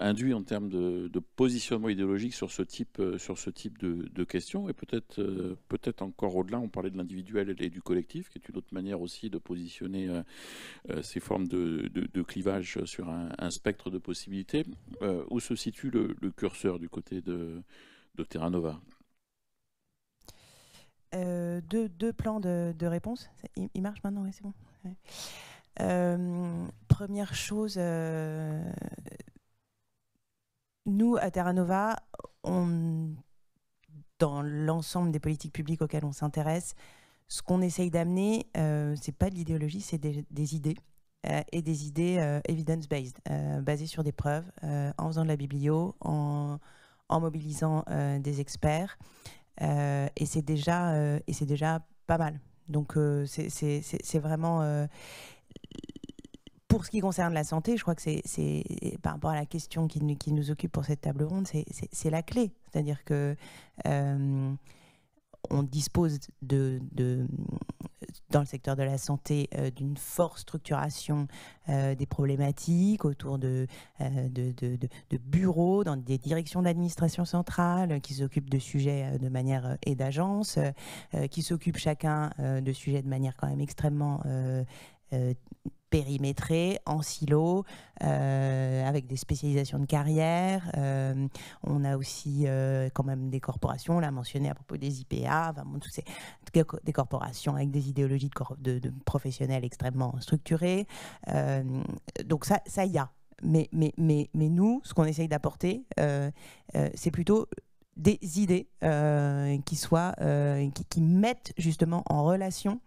induit en termes de, positionnement idéologique sur ce type, sur ce type de, questions Et peut-être peut encore au-delà, on parlait de l'individuel et du collectif, qui est une autre manière aussi de positionner ces formes de, clivage sur un, spectre de possibilités. où se situe le curseur du côté de, de Terra Nova euh, deux, plans de, réponse. Il, marche maintenant, c'est bon. Euh, première chose, euh, nous, à Terra Nova, on, dans l'ensemble des politiques publiques auxquelles on s'intéresse, ce qu'on essaye d'amener, c'est pas de l'idéologie, c'est des, idées. et des idées evidence-based, basées sur des preuves, en faisant de la biblio, en en mobilisant euh, des experts. Euh, et c'est déjà, euh, et c'est déjà pas mal. Donc c'est vraiment pour ce qui concerne la santé, je crois que c'est par rapport à la question qui, qui, nous occupe pour cette table ronde, c'est la clé. C'est-à-dire que on dispose de, dans le secteur de la santé euh, d'une forte structuration euh, des problématiques autour euh, de, de, bureaux, dans des directions d'administration centrale qui s'occupent de sujets de manière et d'agence, qui s'occupent chacun de sujets de manière quand même extrêmement périmétrés, en silos, euh, avec des spécialisations de carrière. Euh, on a aussi euh, quand même des corporations, on l'a mentionné à propos des IPA, des corporations avec des idéologies de, professionnels extrêmement structurées. donc ça, ça y a. Mais, mais, mais, nous, ce qu'on essaye d'apporter, c'est plutôt des idées qui, soient, qui, qui mettent justement en relation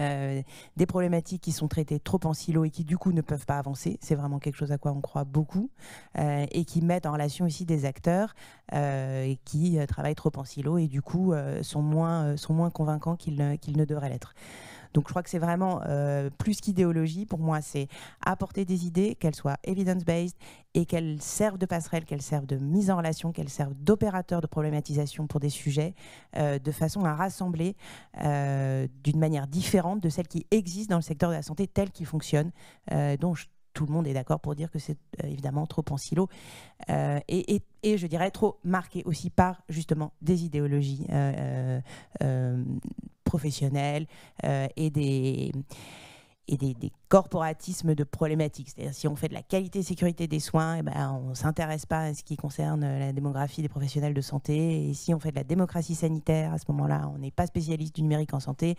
euh, des problématiques qui sont traitées trop en silo et qui du coup ne peuvent pas avancer. C'est vraiment quelque chose à quoi on croit beaucoup euh, et qui mettent en relation aussi des acteurs euh, qui travaillent trop en silo et du coup sont, moins, sont moins convaincants qu'ils qu'ils ne devraient l'être. Donc je crois que c'est vraiment euh, plus qu'idéologie, pour moi, c'est apporter des idées, qu'elles soient evidence-based et qu'elles servent de passerelle, qu'elles servent de mise en relation, qu'elles servent d'opérateur de problématisation pour des sujets, euh, de façon à rassembler euh, d'une manière différente de celle qui existe dans le secteur de la santé tel qu'il fonctionne, tout le monde est d'accord pour dire que c'est euh, évidemment trop en silo euh, et, je dirais trop marqué aussi par justement des idéologies euh, professionnelles et des, et des corporatisme de problématiques. C'est-à-dire si on fait de la qualité et sécurité des soins, eh ben, on ne s'intéresse pas à ce qui concerne euh, la démographie des professionnels de santé. Et si on fait de la démocratie sanitaire, à ce moment-là, on n'est pas spécialiste du numérique en santé.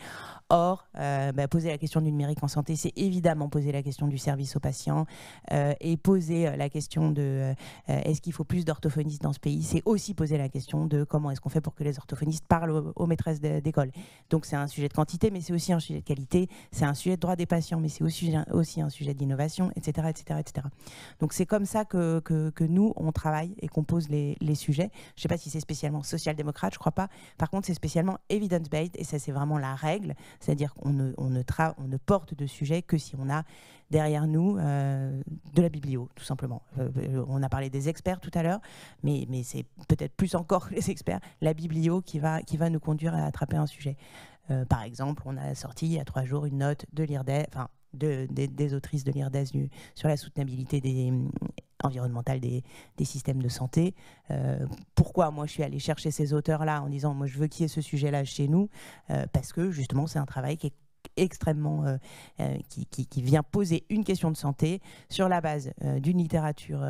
Or, euh, bah, poser la question du numérique en santé, c'est évidemment poser la question du service aux patients euh, et poser la question de est-ce qu'il faut plus d'orthophonistes dans ce pays, c'est aussi poser la question de comment est-ce qu'on fait pour que les orthophonistes parlent aux maîtresses d'école. Donc c'est un sujet de quantité, mais c'est aussi un sujet de qualité, c'est un sujet de droit des patients, mais c'est aussi aussi un sujet d'innovation, etc., etc., Donc c'est comme ça que, que, nous, on travaille et qu'on pose les, les sujets. Je ne sais pas si c'est spécialement social-démocrate, je ne crois pas. Par contre, c'est spécialement evidence-based, et ça c'est vraiment la règle, c'est-à-dire qu'on ne, on ne, tra on ne porte de sujet que si on a derrière nous euh, de la biblio, tout simplement. Euh, euh, on a parlé des experts tout à l'heure, mais, mais c'est peut-être plus encore que les experts, la biblio qui va, qui va nous conduire à attraper un sujet. par exemple, on a sorti il y a trois jours une note de l'IRDEF, enfin des, autrices de l'IRDAS sur la soutenabilité hum, environnementale des, systèmes de santé. Euh, pourquoi moi je suis allée chercher ces auteurs-là en disant moi je veux qu'il y ait ce sujet-là chez nous euh, Parce que justement c'est un travail qui est extrêmement euh, euh, qui, vient poser une question de santé sur la base euh, d'une littérature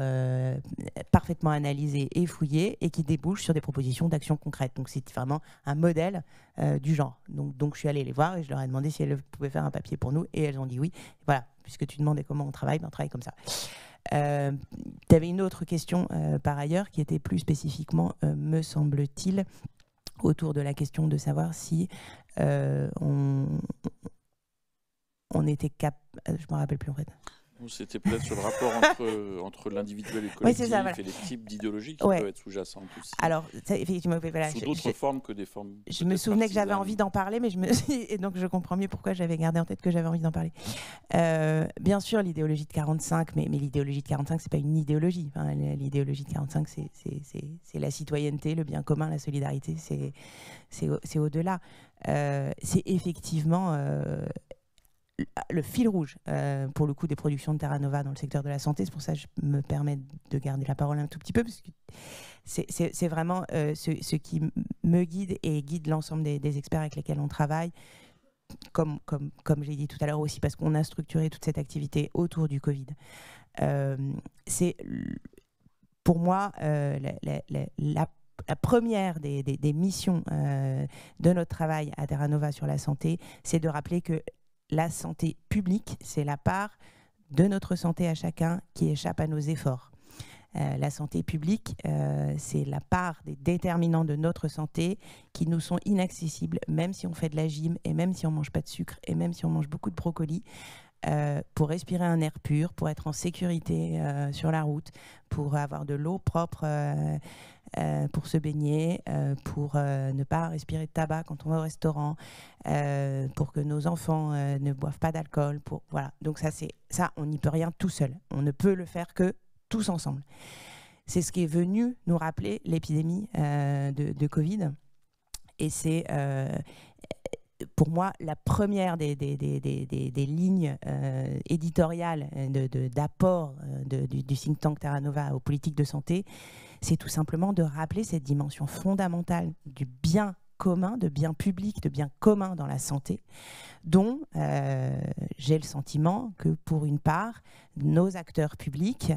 parfaitement analysée et fouillée et qui débouche sur des propositions d'action concrètes. Donc c'est vraiment un modèle du genre. Donc, donc je suis allée les voir et je leur ai demandé si elles pouvaient faire un papier pour nous et elles ont dit oui. voilà, puisque tu demandais comment on travaille, ben, on travaille comme ça. tu avais une autre question par ailleurs qui était plus spécifiquement, me semble-t-il, autour de la question de savoir si euh, on, était cap... Euh, je ne me rappelle plus en fait. C'était peut-être sur le rapport entre, euh, entre l'individuel et le collectif et les types d'idéologies qui peuvent être sous-jacentes aussi. Alors, sous d'autres formes que des formes. Je me souvenais que j'avais envie d'en parler, mais je me et donc je comprends mieux pourquoi j'avais gardé en tête que j'avais envie d'en parler. Euh, bien sûr, l'idéologie de 45, mais, mais l'idéologie de 45, c'est pas une idéologie. l'idéologie de 45, c'est la citoyenneté, le bien commun, la solidarité, c'est au-delà. Euh, c'est effectivement le fil rouge, euh, pour le coup, des productions de Terra Nova dans le secteur de la santé. C'est pour ça que je me permets de garder la parole un tout petit peu, parce que c'est vraiment euh, ce, qui me guide et guide l'ensemble des, experts avec lesquels on travaille. Comme, comme, comme j'ai dit tout à l'heure aussi, parce qu'on a structuré toute cette activité autour du Covid. Euh, c'est pour moi la, première des, des missions de notre travail à Terra Nova sur la santé, c'est de rappeler que la santé publique, c'est la part de notre santé à chacun qui échappe à nos efforts. Euh, la santé publique, euh, c'est la part des déterminants de notre santé qui nous sont inaccessibles, même si on fait de la gym et même si on mange pas de sucre et même si on mange beaucoup de brocoli. Euh, pour respirer un air pur, pour être en sécurité euh, sur la route, pour avoir de l'eau propre, euh, pour se baigner, pour ne pas respirer de tabac quand on va au restaurant, pour que nos enfants ne boivent pas d'alcool. Pour voilà. Donc ça, c'est ça, on n'y peut rien tout seul. On ne peut le faire que tous ensemble. C'est ce qui est venu nous rappeler l'épidémie de, Covid et c'est pour moi, la première des, des, lignes éditoriales d'apport du, think tank Terra Nova aux politiques de santé, c'est tout simplement de rappeler cette dimension fondamentale du bien commun, de bien public, de bien commun dans la santé, dont euh, j'ai le sentiment que pour une part, nos acteurs publics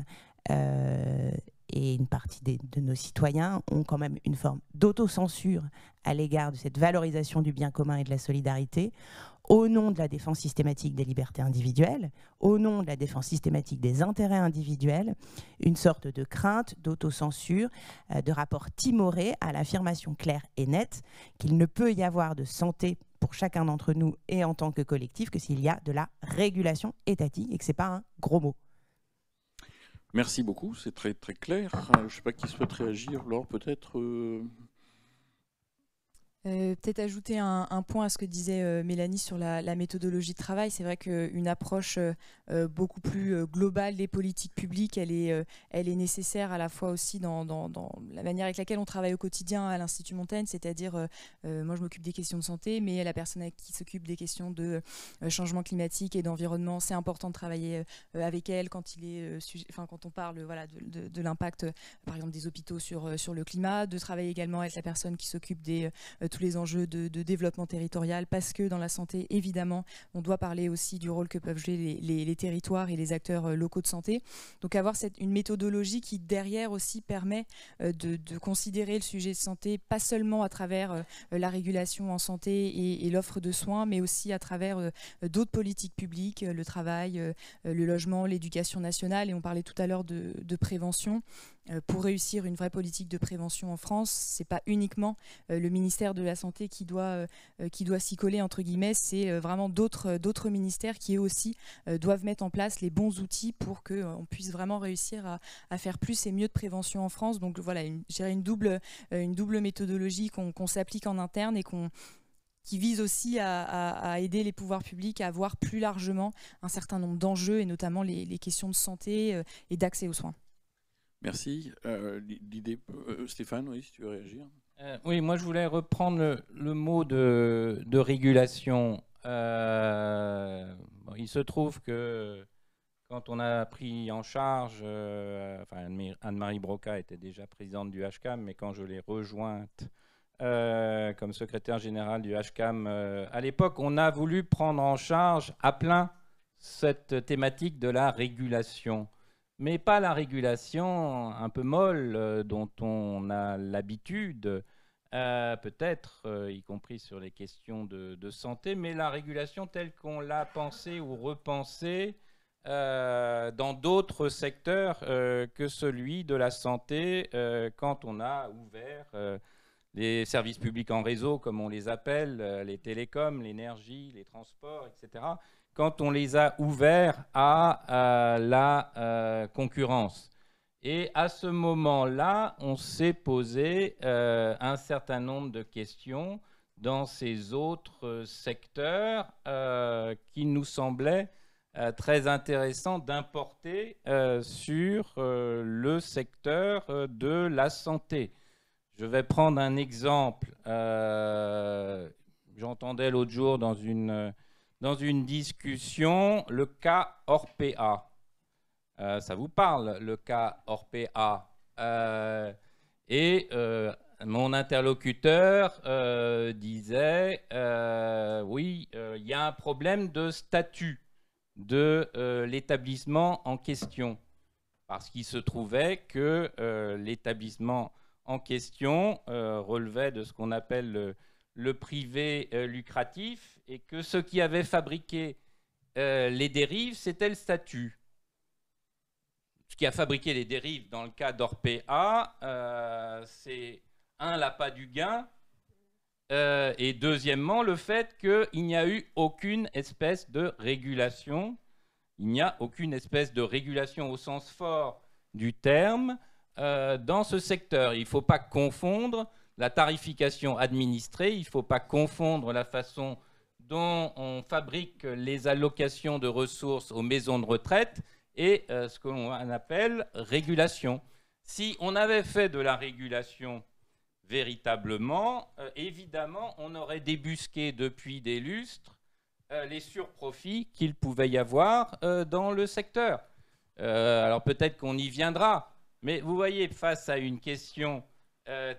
euh, et une partie de nos citoyens ont quand même une forme d'autocensure à l'égard de cette valorisation du bien commun et de la solidarité, au nom de la défense systématique des libertés individuelles, au nom de la défense systématique des intérêts individuels, une sorte de crainte, d'autocensure, euh, de rapport timoré à l'affirmation claire et nette qu'il ne peut y avoir de santé pour chacun d'entre nous et en tant que collectif que s'il y a de la régulation étatique et que ce n'est pas un gros mot. Merci beaucoup, c'est très très clair. Euh, je ne sais pas qui souhaite réagir, Laure peut-être. Euh, euh, peut-être ajouter un, point à ce que disait euh, Mélanie sur la, méthodologie de travail. C'est vrai qu'une approche euh, beaucoup plus globale des politiques publiques, elle est, nécessaire à la fois aussi dans, la manière avec laquelle on travaille au quotidien à l'Institut Montaigne, c'est-à-dire moi je m'occupe des questions de santé, mais la personne qui s'occupe des questions de changement climatique et d'environnement, c'est important de travailler avec elle quand, il est, sujet, quand on parle de, l'impact par exemple des hôpitaux sur, sur le climat, de travailler également avec la personne qui s'occupe des les enjeux de, développement territorial, parce que dans la santé, évidemment, on doit parler aussi du rôle que peuvent jouer les, territoires et les acteurs euh, locaux de santé. Donc avoir cette, une méthodologie qui, derrière aussi, permet euh, de, considérer le sujet de santé, pas seulement à travers euh, la régulation en santé et, l'offre de soins, mais aussi à travers d'autres politiques publiques, le travail, le logement, l'éducation nationale, et on parlait tout à l'heure de prévention. Euh, pour réussir une vraie politique de prévention en France, Ce n'est pas uniquement euh, le ministère de la Santé qui doit, euh, qui doit s'y coller, entre guillemets, c'est vraiment d'autres, ministères qui eux aussi doivent mettre en place les bons outils pour qu'on puisse vraiment réussir à, faire plus et mieux de prévention en France. Donc voilà, une, une, double, une double méthodologie qu'on, s'applique en interne et qu'on qui vise aussi à, aider les pouvoirs publics à voir plus largement un certain nombre d'enjeux et notamment les questions de santé et d'accès aux soins. Merci. Euh, l'idée, euh, euh, Stéphane, oui, si tu veux réagir. oui, moi je voulais reprendre le, mot de, régulation. il se trouve que quand on a pris en charge, Anne-Marie Broca était déjà présidente du HCAM, mais quand je l'ai rejointe comme secrétaire générale du HCAM à l'époque, on a voulu prendre en charge à plein cette thématique de la régulation mais pas la régulation un peu molle euh, dont on a l'habitude, euh, peut-être, euh, y compris sur les questions de, santé, mais la régulation telle qu'on l'a pensée ou repensée dans d'autres secteurs que celui de la santé quand on a ouvert les services publics en réseau, comme on les appelle, les télécoms, l'énergie, les transports, etc quand on les a ouverts à la euh, concurrence. Et à ce moment-là, on s'est posé euh, un certain nombre de questions dans ces autres euh, secteurs qui nous semblaient très intéressants d'importer sur le secteur de la santé. Je vais prendre un exemple. J'entendais l'autre jour dans une dans une discussion le cas Orpea. Euh, ça vous parle, le cas Orpea. Euh, et euh, mon interlocuteur disait, oui, il y a un problème de statut de l'établissement en question. Parce qu'il se trouvait que l'établissement en question relevait de ce qu'on appelle le privé lucratif et que ce qui avait fabriqué euh, les dérives, c'était le statut. Ce qui a fabriqué les dérives dans le cas d'Orpea, euh, c'est un, l'appât du gain, euh, et deuxièmement, le fait qu'il n'y a eu aucune espèce de régulation. Il n'y a aucune espèce de régulation au sens fort du terme dans ce secteur. Il ne faut pas confondre la tarification administrée, il ne faut pas confondre la façon dont on fabrique les allocations de ressources aux maisons de retraite et euh, ce qu'on appelle régulation. Si on avait fait de la régulation véritablement, euh, évidemment, on aurait débusqué depuis des lustres euh, les surprofits qu'il pouvait y avoir dans le secteur. alors peut-être qu'on y viendra, mais vous voyez, face à une question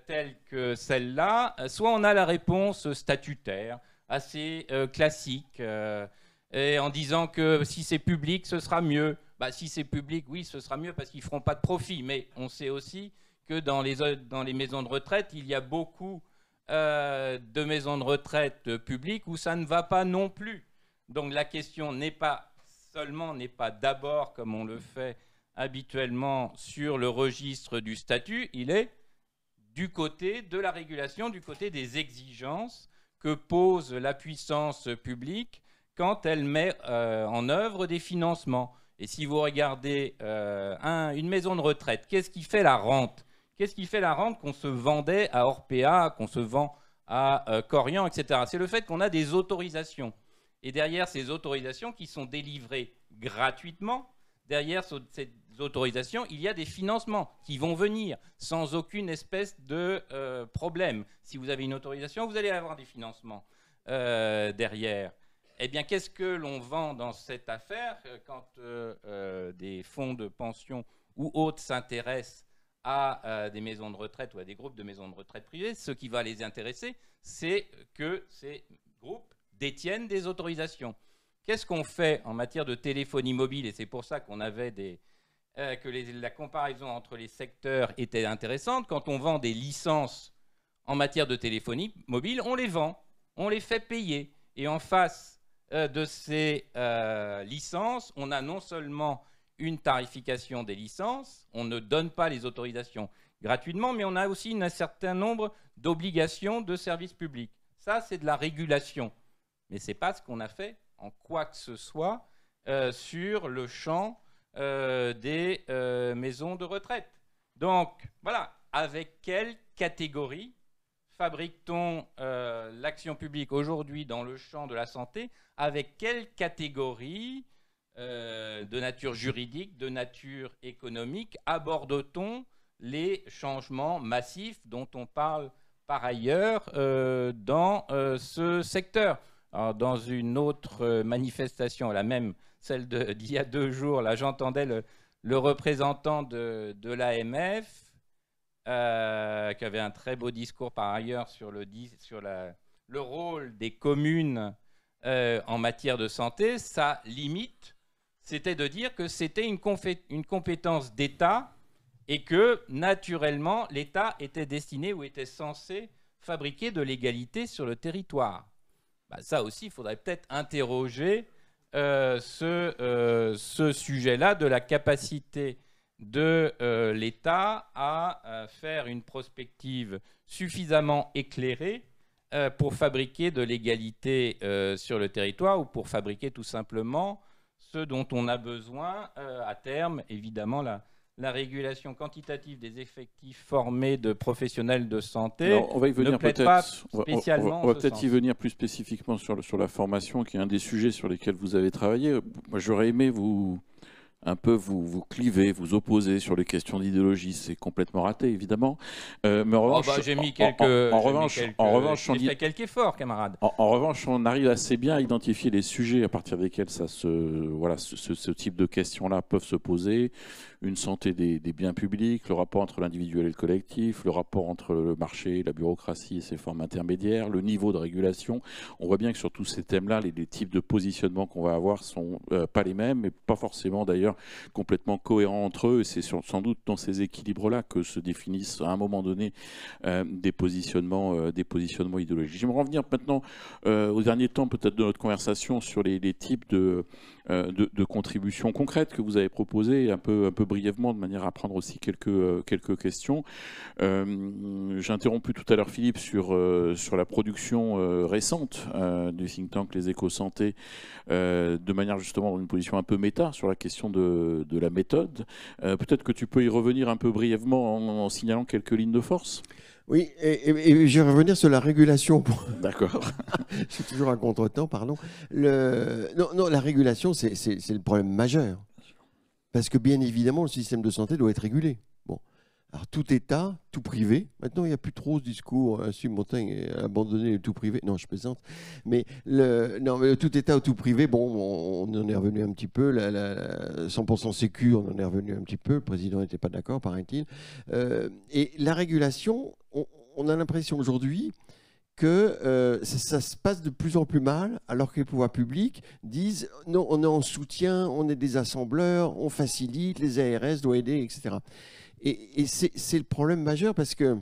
telle que celle-là, soit on a la réponse statutaire, assez euh, classique, euh, et en disant que si c'est public, ce sera mieux. Bah, si c'est public, oui, ce sera mieux parce qu'ils ne feront pas de profit, mais on sait aussi que dans les, dans les maisons de retraite, il y a beaucoup euh, de maisons de retraite publiques où ça ne va pas non plus. Donc la question n'est pas seulement, n'est pas d'abord, comme on le fait habituellement, sur le registre du statut, il est du côté de la régulation, du côté des exigences que pose la puissance publique quand elle met euh, en œuvre des financements. Et si vous regardez euh, une maison de retraite, qu'est-ce qui fait la rente Qu'est-ce qui fait la rente qu'on se vendait à Orpea, qu'on se vend à euh, Corian, etc. C'est le fait qu'on a des autorisations. Et derrière ces autorisations qui sont délivrées gratuitement, derrière cette autorisations, il y a des financements qui vont venir sans aucune espèce de euh, problème. Si vous avez une autorisation, vous allez avoir des financements euh, derrière. Eh bien, qu'est-ce que l'on vend dans cette affaire euh, quand des fonds de pension ou autres s'intéressent à des maisons de retraite ou à des groupes de maisons de retraite privées Ce qui va les intéresser, c'est que ces groupes détiennent des autorisations. Qu'est-ce qu'on fait en matière de téléphonie mobile Et c'est pour ça qu'on avait des, euh, que la comparaison entre les secteurs était intéressante. Quand on vend des licences en matière de téléphonie mobile, on les vend, on les fait payer. Et en face euh, de ces euh, licences, on a non seulement une tarification des licences, on ne donne pas les autorisations gratuitement, mais on a aussi un certain nombre d'obligations de services publics. Ça, c'est de la régulation. Mais ce n'est pas ce qu'on a fait en quoi que ce soit sur le champ euh, des euh, maisons de retraite. Donc voilà, avec quelle catégorie fabrique-t-on euh, l'action publique aujourd'hui dans le champ de la santé Avec quelle catégorie de nature juridique, de nature économique aborde-t-on les changements massifs dont on parle par ailleurs dans ce secteur Dans une autre manifestation, la même celle d'il y a deux jours. Là, j'entendais le, représentant de, l'AMF euh, qui avait un très beau discours par ailleurs sur le, sur le rôle des communes euh, en matière de santé. Sa limite, c'était de dire que c'était une, une compétence d'État et que naturellement l'État était destiné ou était censé fabriquer de l'égalité sur le territoire. Bah, ça aussi, il faudrait peut-être interroger euh, euh, ce, sujet-là de la capacité de euh, l'État à faire une prospective suffisamment éclairée pour fabriquer de l'égalité sur le territoire ou pour fabriquer tout simplement ce dont on a besoin à terme, évidemment, la, la régulation quantitative des effectifs formés de professionnels de santé. on va peut-être. On va, peut-être y venir plus spécifiquement sur, sur la formation, qui est un des sujets sur lesquels vous avez travaillé. Moi, j'aurais aimé vous un peu vous, vous clivez, vous opposez sur les questions d'idéologie. C'est complètement raté, évidemment. Euh, en ah revanche, bah, j'ai mis quelques. En, revanche, on quelques efforts, camarade. En, revanche, on arrive assez bien à identifier les sujets à partir desquels ça se, voilà, ce, type de questions-là peuvent se poser. Une santé des, des biens publics, le rapport entre l'individuel et le collectif, le rapport entre le marché, la bureaucratie et ses formes intermédiaires, le niveau de régulation. On voit bien que sur tous ces thèmes-là, les, types de positionnement qu'on va avoir sont euh, pas les mêmes, mais pas forcément d'ailleurs complètement cohérents entre eux. C'est sans doute dans ces équilibres-là que se définissent à un moment donné euh, des, positionnements, euh, des positionnements idéologiques. J'aimerais revenir maintenant euh, au dernier temps peut-être de notre conversation sur les types de, euh, de, de, contributions concrètes que vous avez proposées, un peu, un peu brièvement, de manière à prendre aussi quelques, euh, quelques questions. Euh, J'ai interrompu tout à l'heure Philippe sur, euh, sur la production récente du think tank Les Éco-Santé, de manière justement dans une position un peu méta sur la question de, de la méthode. Peut-être que tu peux y revenir un peu brièvement en signalant quelques lignes de force oui, et, je vais revenir sur la régulation. D'accord. c'est toujours un contretemps, pardon. Le... Non, non, la régulation, c'est le problème majeur. Parce que bien évidemment, le système de santé doit être régulé. Alors tout État, tout privé. Maintenant, il n'y a plus trop ce discours assume euh, Montaigne et abandonner le tout privé. Non, je plaisante. Mais le, non, tout État ou tout privé, bon, on, en est revenu un petit peu. La, 100% sécur, on en est revenu un petit peu. Le président n'était pas d'accord, paraît-il. Euh, et la régulation, on, a l'impression aujourd'hui que euh, ça, ça, se passe de plus en plus mal, alors que les pouvoirs publics disent non, on est en soutien, on est des assembleurs, on facilite, les ARS doivent aider, etc. Et, c'est le problème majeur parce que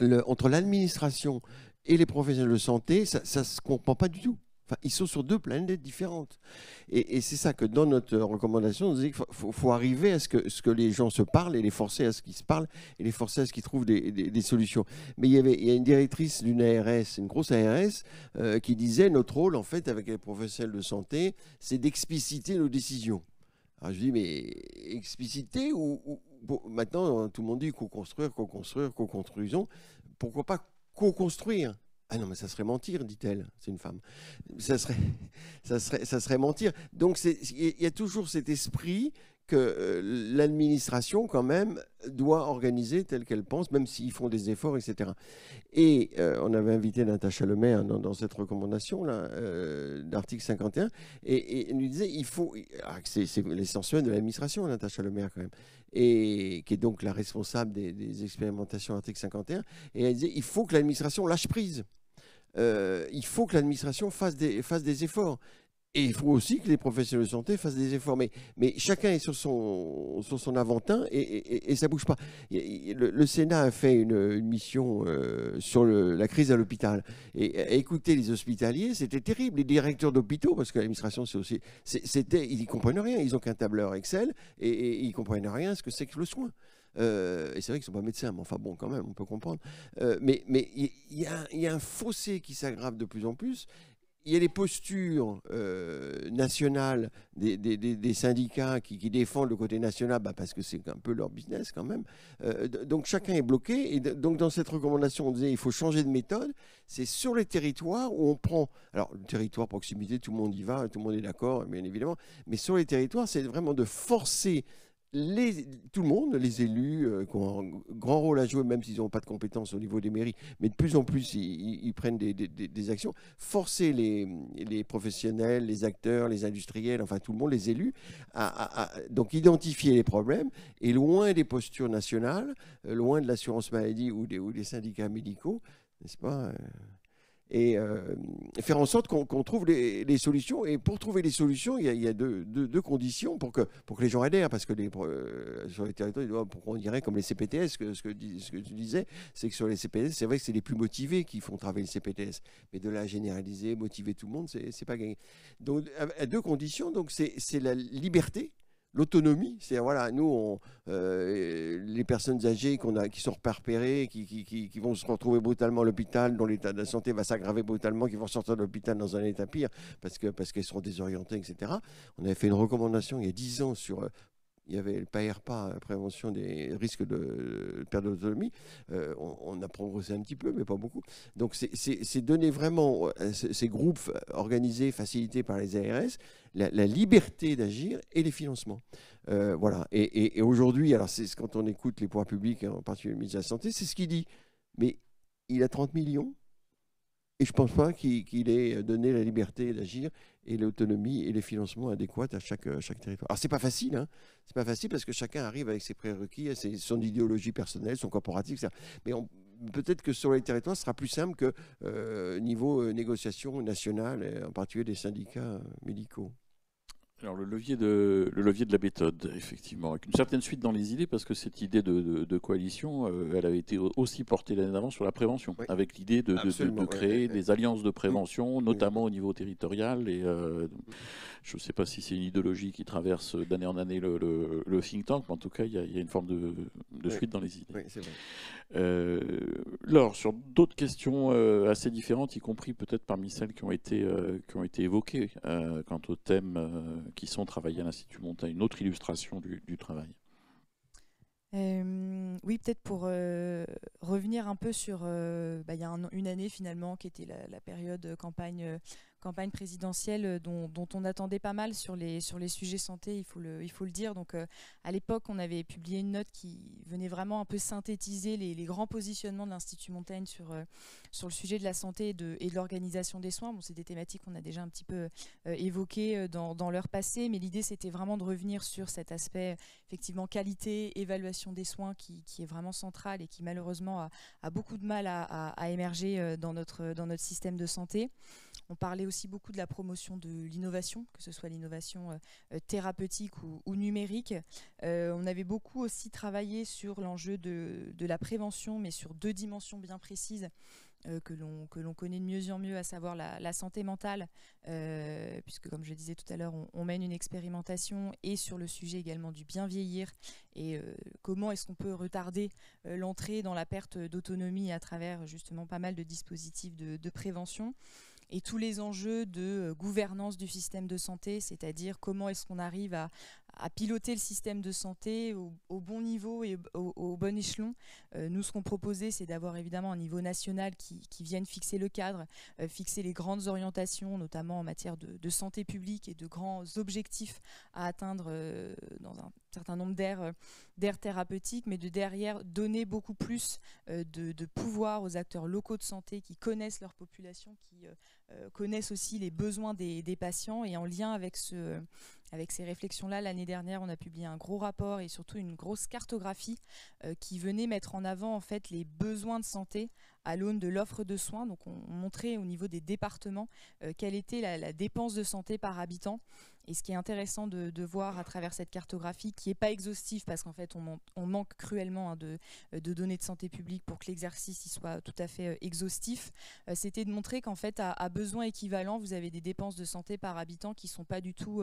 le, entre l'administration et les professionnels de santé, ça ne se comprend pas du tout. ils sont sur deux planètes différentes. Et, c'est ça que dans notre recommandation, on disait qu'il faut, arriver à ce que, ce que les gens se parlent et les forcer à ce qu'ils se parlent et les forcer à ce qu'ils trouvent des, solutions. Mais il y, avait, a une directrice d'une ARS, une grosse ARS, euh, qui disait notre rôle, en fait, avec les professionnels de santé, c'est d'expliciter nos décisions. Alors je dis, mais expliciter ou, maintenant, euh, tout le monde dit co-construire, co-construire, co-construisons. Pourquoi pas co-construire ah non, mais ça serait mentir, dit-elle. C'est une femme. Ça serait, ça serait, ça serait mentir. Donc, il y a toujours cet esprit que euh, l'administration, quand même, doit organiser telle qu'elle pense, même s'ils font des efforts, etc. Et euh, on avait invité Natacha Le Maire hein, dans cette recommandation, là, euh, d'article 51, et, elle nous disait, il faut... Ah, c'est l'essentiel de l'administration, Natacha Maire, quand même, et qui est donc la responsable des, expérimentations article 51, et elle disait, il faut que l'administration lâche prise. il faut que l'administration fasse des, fasse des efforts. Et il faut aussi que les professionnels de santé fassent des efforts. Mais, chacun est sur son, sur son aventin et, ça ne bouge pas. Le, Sénat a fait une, mission euh, sur la crise à l'hôpital. Et, écouter les hospitaliers, c'était terrible. Les directeurs d'hôpitaux, parce que l'administration, c'est aussi. C'était, ils n'y comprennent rien. Ils n'ont qu'un tableur Excel et, ils ne comprennent rien ce que c'est que le soin. Euh, et c'est vrai qu'ils ne sont pas médecins, mais enfin bon, quand même, on peut comprendre. Euh, mais il y, a un fossé qui s'aggrave de plus en plus il y a les postures euh, nationales des, syndicats qui, défendent le côté national, bah, parce que c'est un peu leur business quand même. Euh, donc chacun est bloqué. Et donc dans cette recommandation, on disait il faut changer de méthode. C'est sur les territoires où on prend. Alors le territoire proximité, tout le monde y va, tout le monde est d'accord, bien évidemment. Mais sur les territoires, c'est vraiment de forcer tout le monde, les élus, euh, qui ont un grand rôle à jouer, même s'ils n'ont pas de compétences au niveau des mairies, mais de plus en plus, ils, prennent des, actions. Forcer les, professionnels, les acteurs, les industriels, enfin tout le monde, les élus, à, donc identifier les problèmes et loin des postures nationales, euh, loin de l'assurance maladie ou des, ou des syndicats médicaux, n'est-ce pas euh et euh, faire en sorte qu'on trouve les, solutions. Et pour trouver les solutions, il y a, deux, conditions pour que, pour que les gens adhèrent, parce que les, euh, sur les territoires, oh, on dirait comme les CPTS, ce, que, ce que tu disais, c'est que sur les CPTS, c'est vrai que c'est les plus motivés qui font travailler les CPTS, mais de la généraliser, motiver tout le monde, c'est pas gagné. Donc à, deux conditions, donc c'est la liberté l'autonomie. C'est à voilà, nous, on, euh, les personnes âgées qu'on a, qui sont repérées, qui, qui, vont se retrouver brutalement à l'hôpital, dont l'état de la santé va s'aggraver brutalement, qui vont sortir de l'hôpital dans un état pire parce parce qu'elles seront désorientées, etc. On avait fait une recommandation il y a 10 ans sur euh, il y avait le PAERPA, prévention des risques de, perte d'autonomie. Euh, on, a progressé un petit peu, mais pas beaucoup. Donc, c'est donner vraiment à euh, ces groupes euh, organisés, facilités par les ARS, la, liberté d'agir et les financements. voilà. Et, aujourd'hui, alors, c'est quand on écoute les pouvoirs publics, en particulier le ministre de la Santé, c'est ce qu'il dit. Mais il a 30 millions et je ne pense pas qu'il ait euh, donné la liberté d'agir et l'autonomie et les financements adéquats à chaque, euh, territoire. Alors, ce n'est pas facile, hein. c'est pas facile parce que chacun arrive avec ses prérequis, euh, ses, son idéologie personnelle, son corporatif, etc. Mais peut-être que sur les territoires, ce sera plus simple que niveau négociation nationale, en particulier des syndicats médicaux. Alors le levier, de, le levier de la méthode, effectivement, avec une certaine suite dans les idées, parce que cette idée de, coalition, euh, elle avait été aussi portée l'année d'avant sur la prévention, avec l'idée de, créer des alliances de prévention, notamment au niveau territorial. Et euh, je ne sais pas si c'est une idéologie qui traverse d'année en année le, le, think tank, mais en tout cas, il y, a une forme de, suite dans les idées. Vrai. Euh, sur d'autres questions euh, assez différentes, y compris peut-être parmi celles qui ont été, euh, qui ont été évoquées euh, quant aux thèmes qui sont travaillés à l'Institut Montaigne, une autre illustration du, travail. oui, peut-être pour revenir un peu sur, bah, il y a une année finalement qui était la, la période campagne campagne présidentielle euh, dont, on attendait pas mal sur les, sur les sujets santé, il faut le, il faut le dire. Donc euh, à l'époque, on avait publié une note qui venait vraiment un peu synthétiser les, grands positionnements de l'Institut Montaigne sur, euh, sur le sujet de la santé et de, l'organisation des soins. Bon, c'est des thématiques qu'on a déjà un petit peu évoquées dans, dans leur passé, mais l'idée, c'était vraiment de revenir sur cet aspect, effectivement, qualité, évaluation des soins qui, qui est vraiment central et qui malheureusement a, beaucoup de mal à, à, à émerger dans notre, dans notre système de santé. On parlait aussi beaucoup de la promotion de l'innovation, que ce soit l'innovation euh, euh, thérapeutique ou, numérique. Euh, on avait beaucoup aussi travaillé sur l'enjeu de, la prévention, mais sur deux dimensions bien précises que l'on connaît de mieux en mieux, à savoir la, santé mentale, puisque comme je disais tout à l'heure, on, mène une expérimentation et sur le sujet également du bien vieillir et comment est-ce qu'on peut retarder l'entrée dans la perte d'autonomie à travers justement pas mal de dispositifs de prévention et tous les enjeux de euh, gouvernance du système de santé, c'est-à-dire comment est-ce qu'on arrive à, piloter le système de santé au, bon niveau et au, bon échelon. Euh, nous, ce qu'on proposait, c'est d'avoir évidemment un niveau national qui, vienne fixer le cadre, euh, fixer les grandes orientations, notamment en matière de, santé publique et de grands objectifs à atteindre dans un certain nombre d'aires thérapeutiques, mais de derrière donner beaucoup plus de, de, pouvoir aux acteurs locaux de santé qui connaissent leur population, qui euh, connaissent aussi les besoins des, patients et en lien avec, ce, avec ces réflexions-là, l'année dernière, on a publié un gros rapport et surtout une grosse cartographie euh, qui venait mettre en avant en fait les besoins de santé à l'aune de l'offre de soins. Donc on, montrait au niveau des départements euh, quelle était la, dépense de santé par habitant. Et ce qui est intéressant de, voir à travers cette cartographie, qui n'est pas exhaustive parce qu'en fait on, manque cruellement hein, euh, de, données de santé publique pour que l'exercice y soit tout à fait euh, exhaustif, c'était de montrer qu'en fait à, besoin équivalent, vous avez des dépenses de santé par habitant qui ne sont pas du tout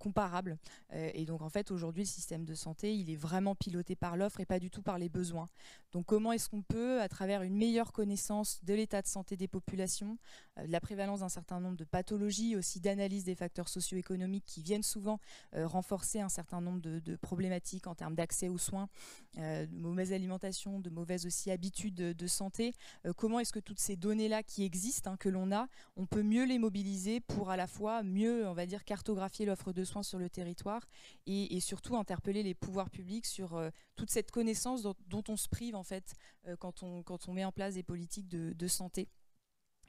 comparables. et donc en fait aujourd'hui le système de santé, il est vraiment piloté par l'offre et pas du tout par les besoins. Donc comment est-ce qu'on peut, à travers une connaissance de l'état de santé des populations, euh, de la prévalence d'un certain nombre de pathologies, aussi d'analyse des facteurs socio-économiques qui viennent souvent euh, renforcer un certain nombre de, problématiques en termes d'accès aux soins, euh, de mauvaise alimentation, de mauvaises aussi habitudes de, santé. comment est-ce que toutes ces données-là qui existent, hein, que l'on a, on peut mieux les mobiliser pour à la fois mieux, on va dire, cartographier l'offre de soins sur le territoire et, et, surtout interpeller les pouvoirs publics sur toute cette connaissance dont, on se prive en fait euh, quand, on, quand on met en place des politiques de, santé,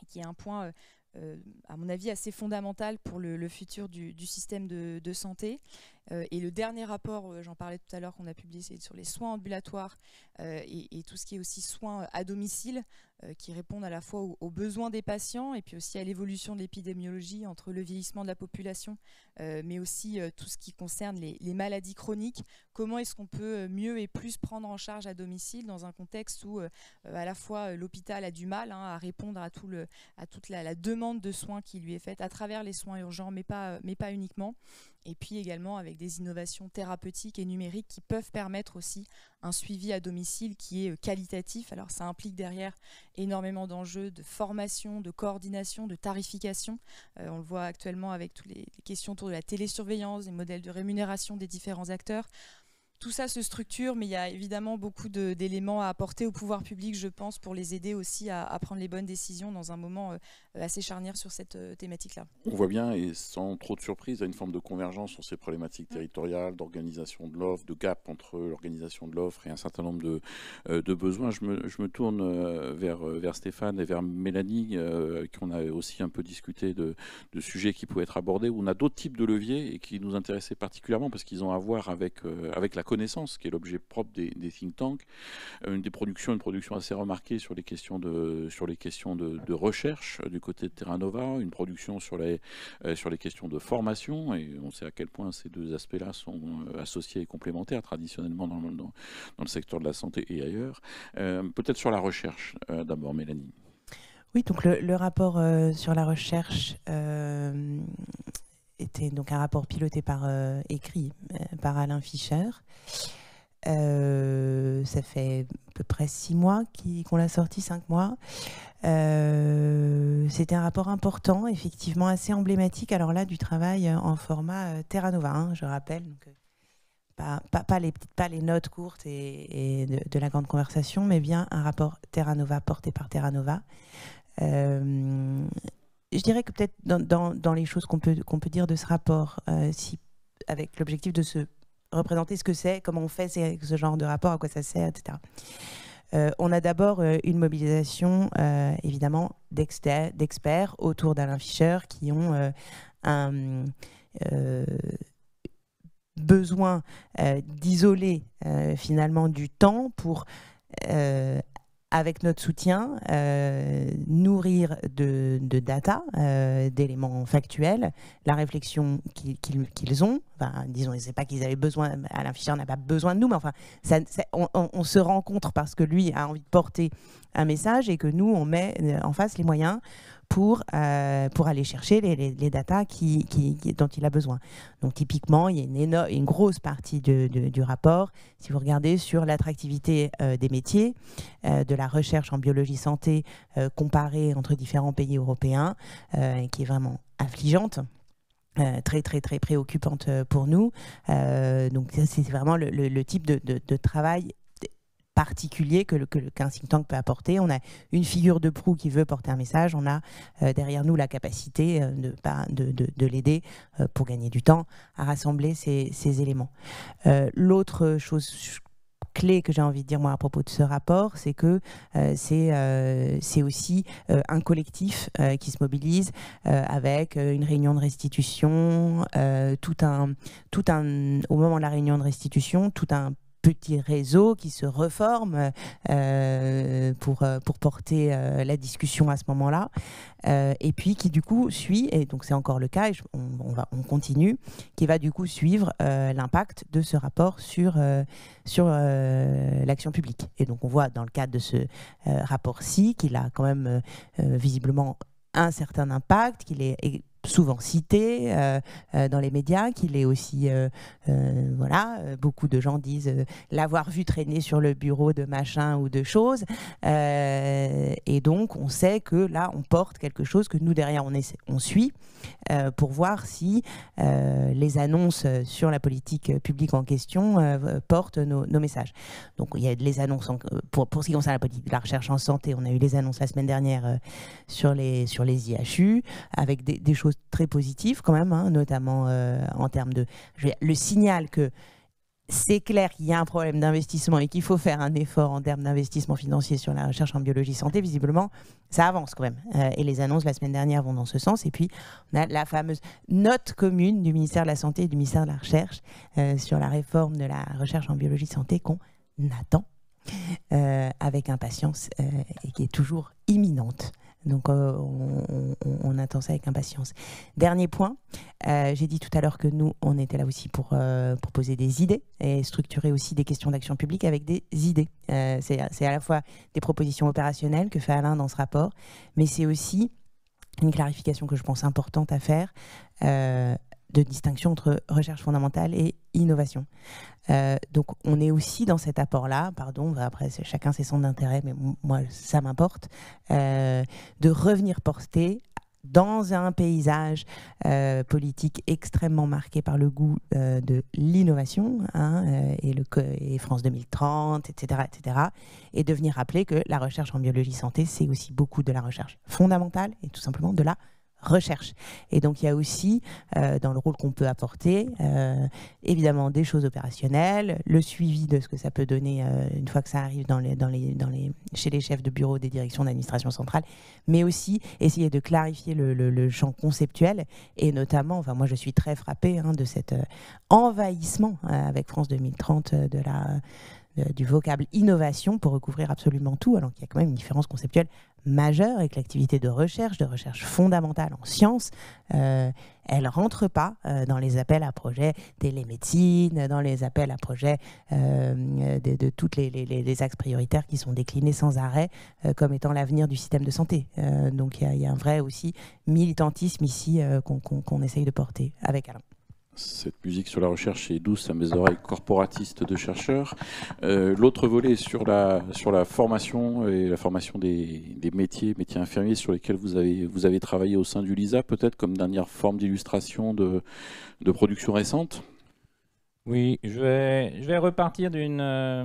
qui est un point, euh, euh, à mon avis, assez fondamental pour le, futur du, système de santé. Euh, et le dernier rapport, euh, j'en parlais tout à l'heure, qu'on a publié, c'est sur les soins ambulatoires euh, et, tout ce qui est aussi soins à domicile, qui répondent à la fois aux, besoins des patients et puis aussi à l'évolution de l'épidémiologie entre le vieillissement de la population, mais aussi tout ce qui concerne les, maladies chroniques. Comment est-ce qu'on peut mieux et plus prendre en charge à domicile dans un contexte où à la fois l'hôpital a du mal hein, à répondre à, tout le, à toute la, demande de soins qui lui est faite à travers les soins urgents, mais pas, mais pas uniquement et puis également avec des innovations thérapeutiques et numériques qui peuvent permettre aussi un suivi à domicile qui est euh, qualitatif. Alors ça implique derrière énormément d'enjeux de formation, de coordination, de tarification. Euh, on le voit actuellement avec toutes les questions autour de la télésurveillance, des modèles de rémunération des différents acteurs tout ça se structure, mais il y a évidemment beaucoup d'éléments à apporter au pouvoir public, je pense, pour les aider aussi à, à prendre les bonnes décisions dans un moment euh, assez charnière sur cette euh, thématique-là. On voit bien, et sans trop de surprise, à une forme de convergence sur ces problématiques mm. territoriales, d'organisation de l'offre, de gap entre l'organisation de l'offre et un certain nombre de, euh, besoins. Je me, tourne euh, vers, vers Stéphane et vers Mélanie, qui on a aussi un peu discuté de, sujets qui pouvaient être abordés, où on a d'autres types de leviers et qui nous intéressaient particulièrement parce qu'ils ont à voir avec, avec la connaissance, qui est l'objet propre des, think tanks, une des productions, une production assez remarquée sur les questions de, sur les questions de recherche du côté côté Terra Nova, une production sur les, euh, sur les questions de formation, et on sait à quel point ces deux aspects-là sont euh, associés et complémentaires traditionnellement dans, le secteur de la santé et ailleurs. Euh, peut-être sur la recherche d'abord, Mélanie. Oui, donc le, rapport sur la recherche était donc un rapport piloté par écrit par Alain Fischer. Euh, ça fait à peu près six mois qu'on l'a sorti, cinq mois. Euh, c'était un rapport important, effectivement assez emblématique. Alors là, du travail euh, en format Terra Nova, hein, je rappelle. pas, pas, les, notes courtes et, de, la grande conversation, mais bien un rapport Terra Nova porté par Terra Nova. je dirais que peut-être dans, les choses qu'on peut, peut dire de ce rapport, si, avec l'objectif de se représenter ce que c'est, comment on fait ce genre de rapport, à quoi ça sert, etc. Euh, on a d'abord euh, une mobilisation, euh, évidemment, d'experts autour d'Alain Fischer qui ont un besoin d'isoler finalement du temps pour avec notre soutien, euh, nourrir de, data, euh, d'éléments factuels, la réflexion qu'ils ont. Enfin, disons, ils ne pas qu'ils avaient besoin, Alain Fischer n'a pas besoin de nous, mais enfin, on, on, se rencontre parce que lui a envie de porter un message et que nous, on met euh, en face les moyens pour, euh, pour aller chercher les, les, datas qui, qui, dont il a besoin. Donc typiquement, il y a une, énorme, une grosse partie de, du rapport, si vous regardez sur l'attractivité euh, des métiers, euh, de la recherche en biologie santé comparée entre différents pays européens, qui est vraiment affligeante. très très très préoccupante pour nous. donc c'est vraiment le, le, type de, de, de travail particulier que, think tank peut apporter. On a une figure de proue qui veut porter un message. On a euh, derrière nous la capacité euh, de, l'aider euh, pour gagner du temps à rassembler ces, éléments. l'autre chose clé que j'ai envie de dire moi à propos de ce rapport, c'est que c'est, aussi un collectif qui se mobilise avec une réunion de restitution, tout un tout un au moment de la réunion de restitution, tout un petits réseaux qui se reforme euh, pour, euh, pour porter euh, la discussion à ce moment-là, et puis qui du coup suit, et donc c'est encore le cas, et on, on, va, on continue, qui va du coup suivre l'impact de ce rapport sur, sur l'action publique. Et donc on voit dans le cadre de ce rapport-ci qu'il a quand même visiblement un certain impact, qu'il est souvent cité euh, euh, dans les médias, qu'il est aussi, euh, voilà, beaucoup de gens disent l'avoir vu traîner sur le bureau de machin ou de choses. et donc, on sait que là, on porte quelque chose que nous, derrière, on, on suit pour voir si les annonces sur la politique publique en question portent nos, messages. Donc, il y a les annonces pour, pour ce qui concerne la politique la recherche en santé. On a eu les annonces la semaine dernière sur, les, sur les IHU, avec des, des choses très positif quand même, hein, notamment euh, en termes de... le signal que c'est clair qu'il y a un problème d'investissement et qu'il faut faire un effort en termes d'investissement financier sur la recherche en biologie santé, visiblement, ça avance quand même. Euh, et les annonces la semaine dernière vont dans ce sens. Et puis, on a la fameuse note commune du ministère de la Santé et du ministère de la Recherche euh, sur la réforme de la recherche en biologie santé qu'on attend avec impatience et qui est toujours imminente. Donc euh, on, attend ça avec impatience. Dernier point, euh, j'ai dit tout à l'heure que nous, on était là aussi pour euh, proposer des idées et structurer aussi des questions d'action publique avec des idées. Euh, c'est à la fois des propositions opérationnelles que fait Alain dans ce rapport, mais c'est aussi une clarification que je pense importante à faire de distinction entre recherche fondamentale et innovation. Euh, donc on est aussi dans cet apport-là, pardon, bah, après chacun ses centres d'intérêt, mais moi ça m'importe, euh, de revenir porter dans un paysage euh, politique extrêmement marqué par le goût de l'innovation hein, et, le, et France 2030, etc., etc., et de venir rappeler que la recherche en biologie santé, c'est aussi beaucoup de la recherche fondamentale et tout simplement de la recherche. Et donc il y a aussi, euh, dans le rôle qu'on peut apporter, euh, évidemment des choses opérationnelles, le suivi de ce que ça peut donner euh, une fois que ça arrive dans les, dans les, dans les, chez les chefs de bureau des directions d'administration centrale, mais aussi essayer de clarifier le, champ conceptuel et notamment, enfin moi je suis très frappée hein, de cet envahissement avec France 2030 de la du vocable innovation pour recouvrir absolument tout, alors qu'il y a quand même une différence conceptuelle majeur et que l'activité de recherche, de recherche fondamentale en sciences, euh, elle rentre pas euh, dans les appels à projets télémédecine, dans les appels à projets euh, de, tous toutes les, axes prioritaires qui sont déclinés sans arrêt euh, comme étant l'avenir du système de santé. donc il y, a un vrai aussi militantisme ici qu'on essaye de porter avec Alain. Cette musique sur la recherche est douce à mes oreilles corporatistes de chercheurs. Euh, l'autre volet est sur la, formation et la formation des, métiers, métiers infirmiers sur lesquels vous avez, vous avez travaillé au sein du LISA, peut-être comme dernière forme d'illustration de production récente. Oui, je vais, je vais repartir euh,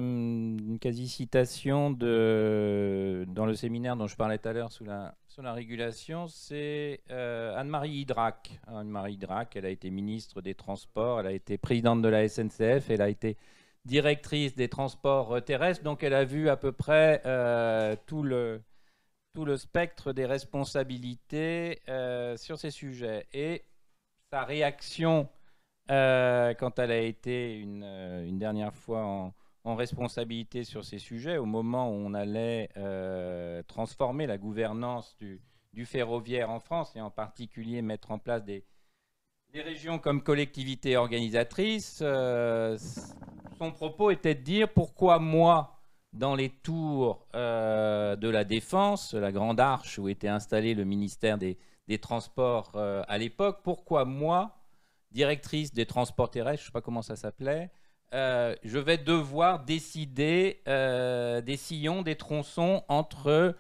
d'une quasi-citation de, dans le séminaire dont je parlais tout à l'heure sur la, sur la régulation. C'est euh, Anne-Marie Hydrac. Anne-Marie Hydrac, elle a été ministre des Transports, elle a été présidente de la SNCF, elle a été directrice des transports euh, terrestres, donc elle a vu à peu près tout le tout le spectre des responsabilités sur ces sujets. Et sa réaction euh, quand elle a été une, euh, dernière fois en, responsabilité sur ces sujets, au moment où on allait euh, transformer la gouvernance du, ferroviaire en France, et en particulier mettre en place des, régions comme collectivités organisatrices son propos était de dire pourquoi moi, dans les tours de la Défense, la grande arche où était installé le ministère des Transports à l'époque, pourquoi moi, directrice des transports terrestres, je ne sais pas comment ça s'appelait, euh, je vais devoir décider euh, des sillons, des tronçons entre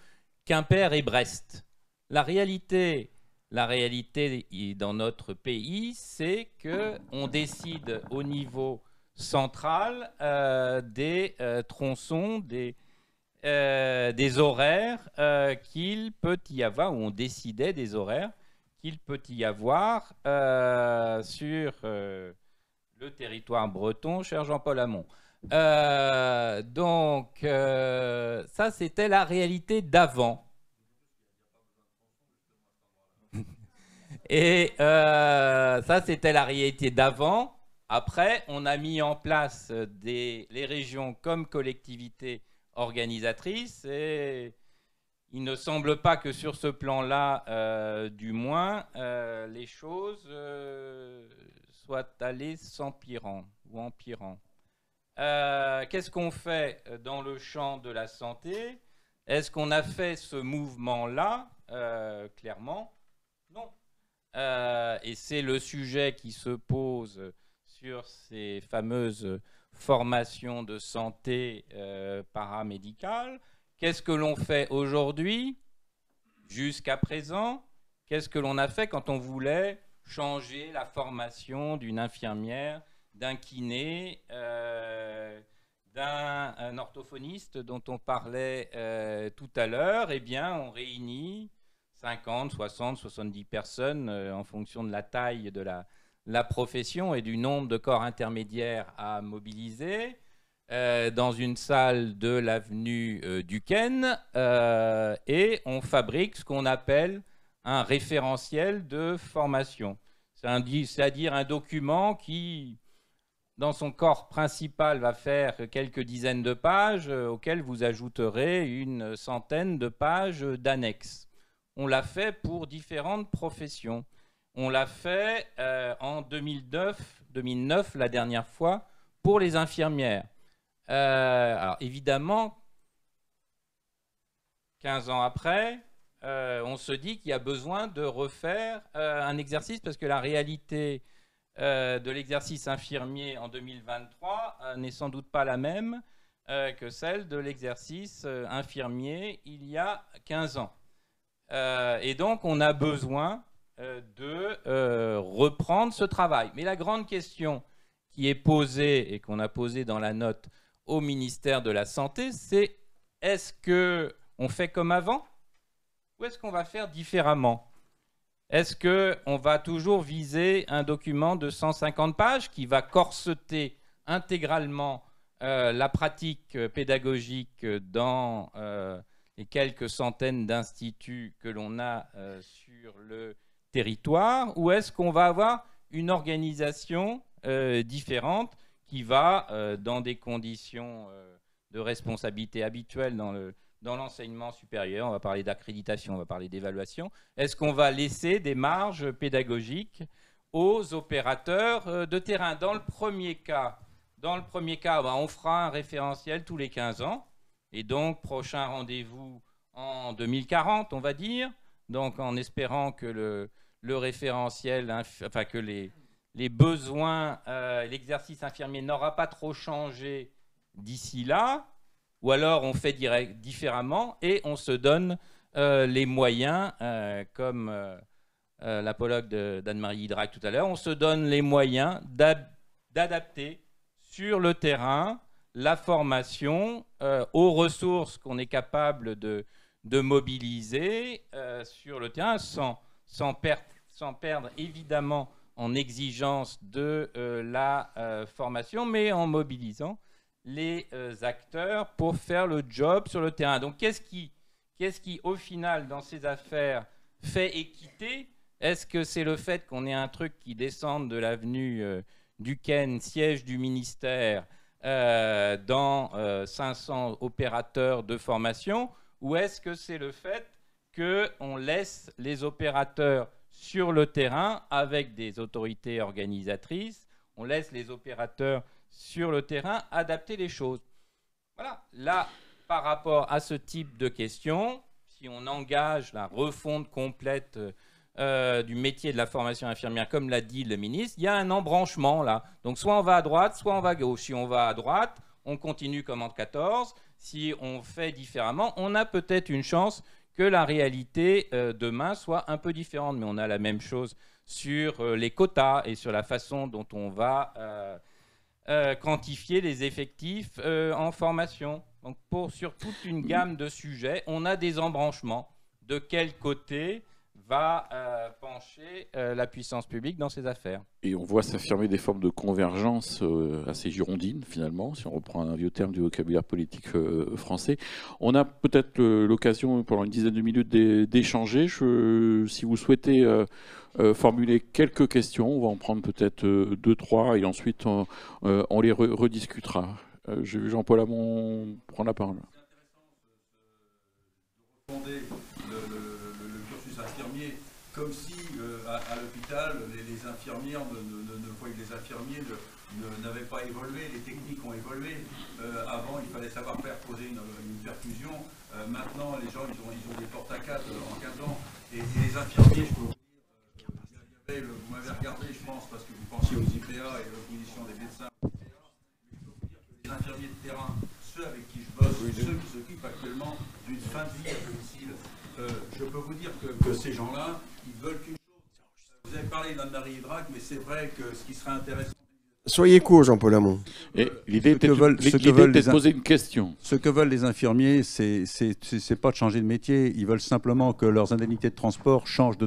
Quimper et Brest. La réalité, la réalité dans notre pays, c'est que on décide au niveau central euh, des tronçons, des, des horaires qu'il peut y avoir, ou on décidait des horaires qu'il peut y avoir euh, sur euh, le territoire breton, cher Jean-Paul Hamon. Euh, donc, ça, c'était la réalité d'avant. Et ça, c'était la réalité d'avant. Après, on a mis en place des, les régions comme collectivités organisatrices et il ne semble pas que sur ce plan-là, euh, du moins, euh, les choses euh, soient allées s'empirant ou empirant. Qu'est-ce qu'on fait dans le champ de la santé Est-ce qu'on a fait ce mouvement-là Clairement, non. et c'est le sujet qui se pose sur ces fameuses formations de santé paramédicales. Qu'est-ce que l'on fait aujourd'hui, jusqu'à présent Qu'est-ce que l'on a fait quand on voulait changer la formation d'une infirmière, d'un kiné, euh, d'un orthophoniste dont on parlait euh, tout à l'heure Eh bien, on réunit 50, 60, 70 personnes euh, en fonction de la taille de la, la profession et du nombre de corps intermédiaires à mobiliser. Euh, dans une salle de l'avenue euh, Duquesne euh, et on fabrique ce qu'on appelle un référentiel de formation. C'est-à-dire un, document qui, dans son corps principal, va faire quelques dizaines de pages euh, auxquelles vous ajouterez une centaine de pages d'annexes. On l'a fait pour différentes professions. On l'a fait en 2009, 2009, la dernière fois, pour les infirmières euh, alors évidemment, 15 ans après, euh, on se dit qu'il y a besoin de refaire euh, un exercice parce que la réalité de l'exercice infirmier en 2023 n'est sans doute pas la même que celle de l'exercice infirmier il y a 15 ans. et donc on a besoin de reprendre ce travail. Mais la grande question qui est posée et qu'on a posée dans la note au ministère de la Santé, c'est est-ce que on fait comme avant ou est-ce qu'on va faire différemment Est-ce que on va toujours viser un document de 150 pages qui va corseter intégralement euh, la pratique pédagogique dans euh, les quelques centaines d'instituts que l'on a euh, sur le territoire ou est-ce qu'on va avoir une organisation différente qui va, euh, dans des conditions euh, de responsabilité habituelles dans le dans l'enseignement supérieur, on va parler d'accréditation, on va parler d'évaluation, est-ce qu'on va laisser des marges pédagogiques aux opérateurs euh, de terrain Dans le premier cas, dans le premier cas ben, on fera un référentiel tous les 15 ans, et donc prochain rendez-vous en 2040, on va dire, donc en espérant que le, le référentiel, enfin que les, les besoins, euh, l'exercice infirmier n'aura pas trop changé d'ici là, ou alors on fait différemment et on se donne euh, les moyens, euh, comme l'apologue d'Anne-Marie Hydrac tout à l'heure, on se donne les moyens d'adapter sur le terrain la formation aux ressources qu'on est capable de, mobiliser sur le terrain sans, sans perdre évidemment en exigence de euh, la euh, formation, mais en mobilisant les euh, acteurs pour faire le job sur le terrain. Donc qu'est-ce qui, qu'est-ce qui, au final, dans ces affaires, fait équité Est-ce que c'est le fait qu'on ait un truc qui descende de l'avenue du siège du ministère, dans 500 opérateurs de formation Ou est-ce que c'est le fait qu'on laisse les opérateurs sur le terrain avec des autorités organisatrices. On laisse les opérateurs sur le terrain adapter les choses. Voilà, là, par rapport à ce type de questions, si on engage la refonte complète euh, du métier de la formation infirmière, comme l'a dit le ministre, il y a un embranchement là. Donc soit on va à droite, soit on va à gauche. Si on va à droite, on continue comme en 14. Si on fait différemment, on a peut-être une chance que la réalité euh, demain soit un peu différente. Mais on a la même chose sur euh, les quotas et sur la façon dont on va euh, quantifier les effectifs en formation. Donc pour, sur toute une gamme de sujets, on a des embranchements. De quel côté va pencher la puissance publique dans ses affaires. Et on voit s'affirmer des formes de convergence assez girondines, finalement, si on reprend un vieux terme du vocabulaire politique français. On a peut-être l'occasion, pendant une dizaine de minutes, d'échanger. Si vous souhaitez formuler quelques questions, on va en prendre peut-être deux, trois, et ensuite on, les rediscutera. Jean-Paul Amon prend la parole. C'est intéressant de, comme si euh, à, l'hôpital, les, infirmières, ne, les infirmiers n'avaient pas évolué, les techniques ont évolué. Euh, avant, il fallait savoir faire poser une, perfusion. Euh, maintenant, les gens, ils ont, des portes à 4 en 15 ans. Et, les infirmiers, je peux vous dire, vous m'avez regardé, je pense, parce que vous pensiez aux IPA et aux conditions des médecins. je peux les infirmiers de terrain, ceux avec qui je bosse, ceux qui s'occupent actuellement d'une fin de vie à domicile, je peux vous dire que ces gens-là, ils veulent chose. Vous avez parlé mais c'est vrai que ce qui serait intéressant. Soyez court, Jean-Paul Hamon. L'idée était, de poser une question. Ce que veulent les infirmiers, c'est n'est pas de changer de métier. Ils veulent simplement que leurs indemnités de transport changent de 2,50